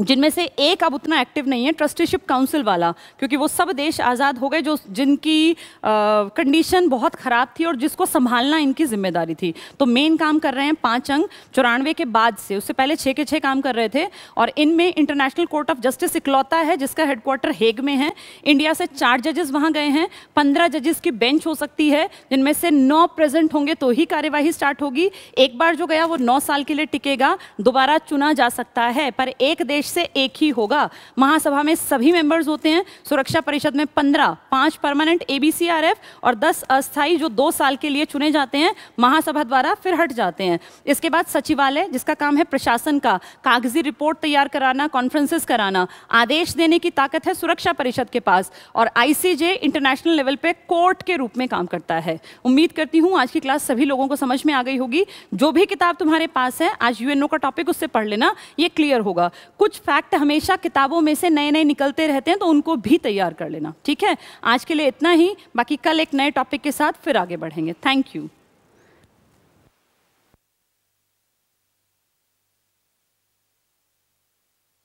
जिनमें से एक अब उतना एक्टिव नहीं है ट्रस्टीशिप काउंसिल वाला क्योंकि वो सब देश आज़ाद हो गए जो जिनकी कंडीशन बहुत ख़राब थी और जिसको संभालना इनकी जिम्मेदारी थी तो मेन काम कर रहे हैं पाँच अंग चौरानवे के बाद से उससे पहले छः के छः काम कर रहे थे और इनमें इंटरनेशनल कोर्ट ऑफ जस्टिस इकलौता है जिसका हेडक्वार्टर हेग में है इंडिया से चार जजेस वहाँ गए हैं पंद्रह जजेस की बेंच हो सकती है जिनमें से नौ प्रेजेंट होंगे तो ही कार्यवाही स्टार्ट होगी एक बार जो गया वो नौ साल के लिए टिकेगा दोबारा चुना जा सकता है पर एक देश देश से एक ही होगा महासभा में सभी मेंबर्स होते हैं सुरक्षा परिषद में पंद्रह पांच परमानेंट एबीसीआरएफ और दस अस्थायी जो दो साल के लिए चुने जाते हैं महासभा द्वारा फिर हट जाते हैं इसके बाद सचिवालय जिसका काम है प्रशासन का कागजी रिपोर्ट तैयार कराना कॉन्फ्रेंसिस कराना आदेश देने की ताकत है सुरक्षा परिषद के पास और आईसीजे इंटरनेशनल लेवल पे कोर्ट के रूप में काम करता है उम्मीद करती हूँ आज की क्लास सभी लोगों को समझ में आ गई होगी जो भी किताब तुम्हारे पास है आज यूएनओ का टॉपिक उससे पढ़ लेना ये क्लियर होगा कुछ कुछ फैक्ट हमेशा किताबों में से नए नए निकलते रहते हैं तो उनको भी तैयार कर लेना ठीक है आज के लिए इतना ही बाकी कल एक नए टॉपिक के साथ फिर आगे बढ़ेंगे थैंक यू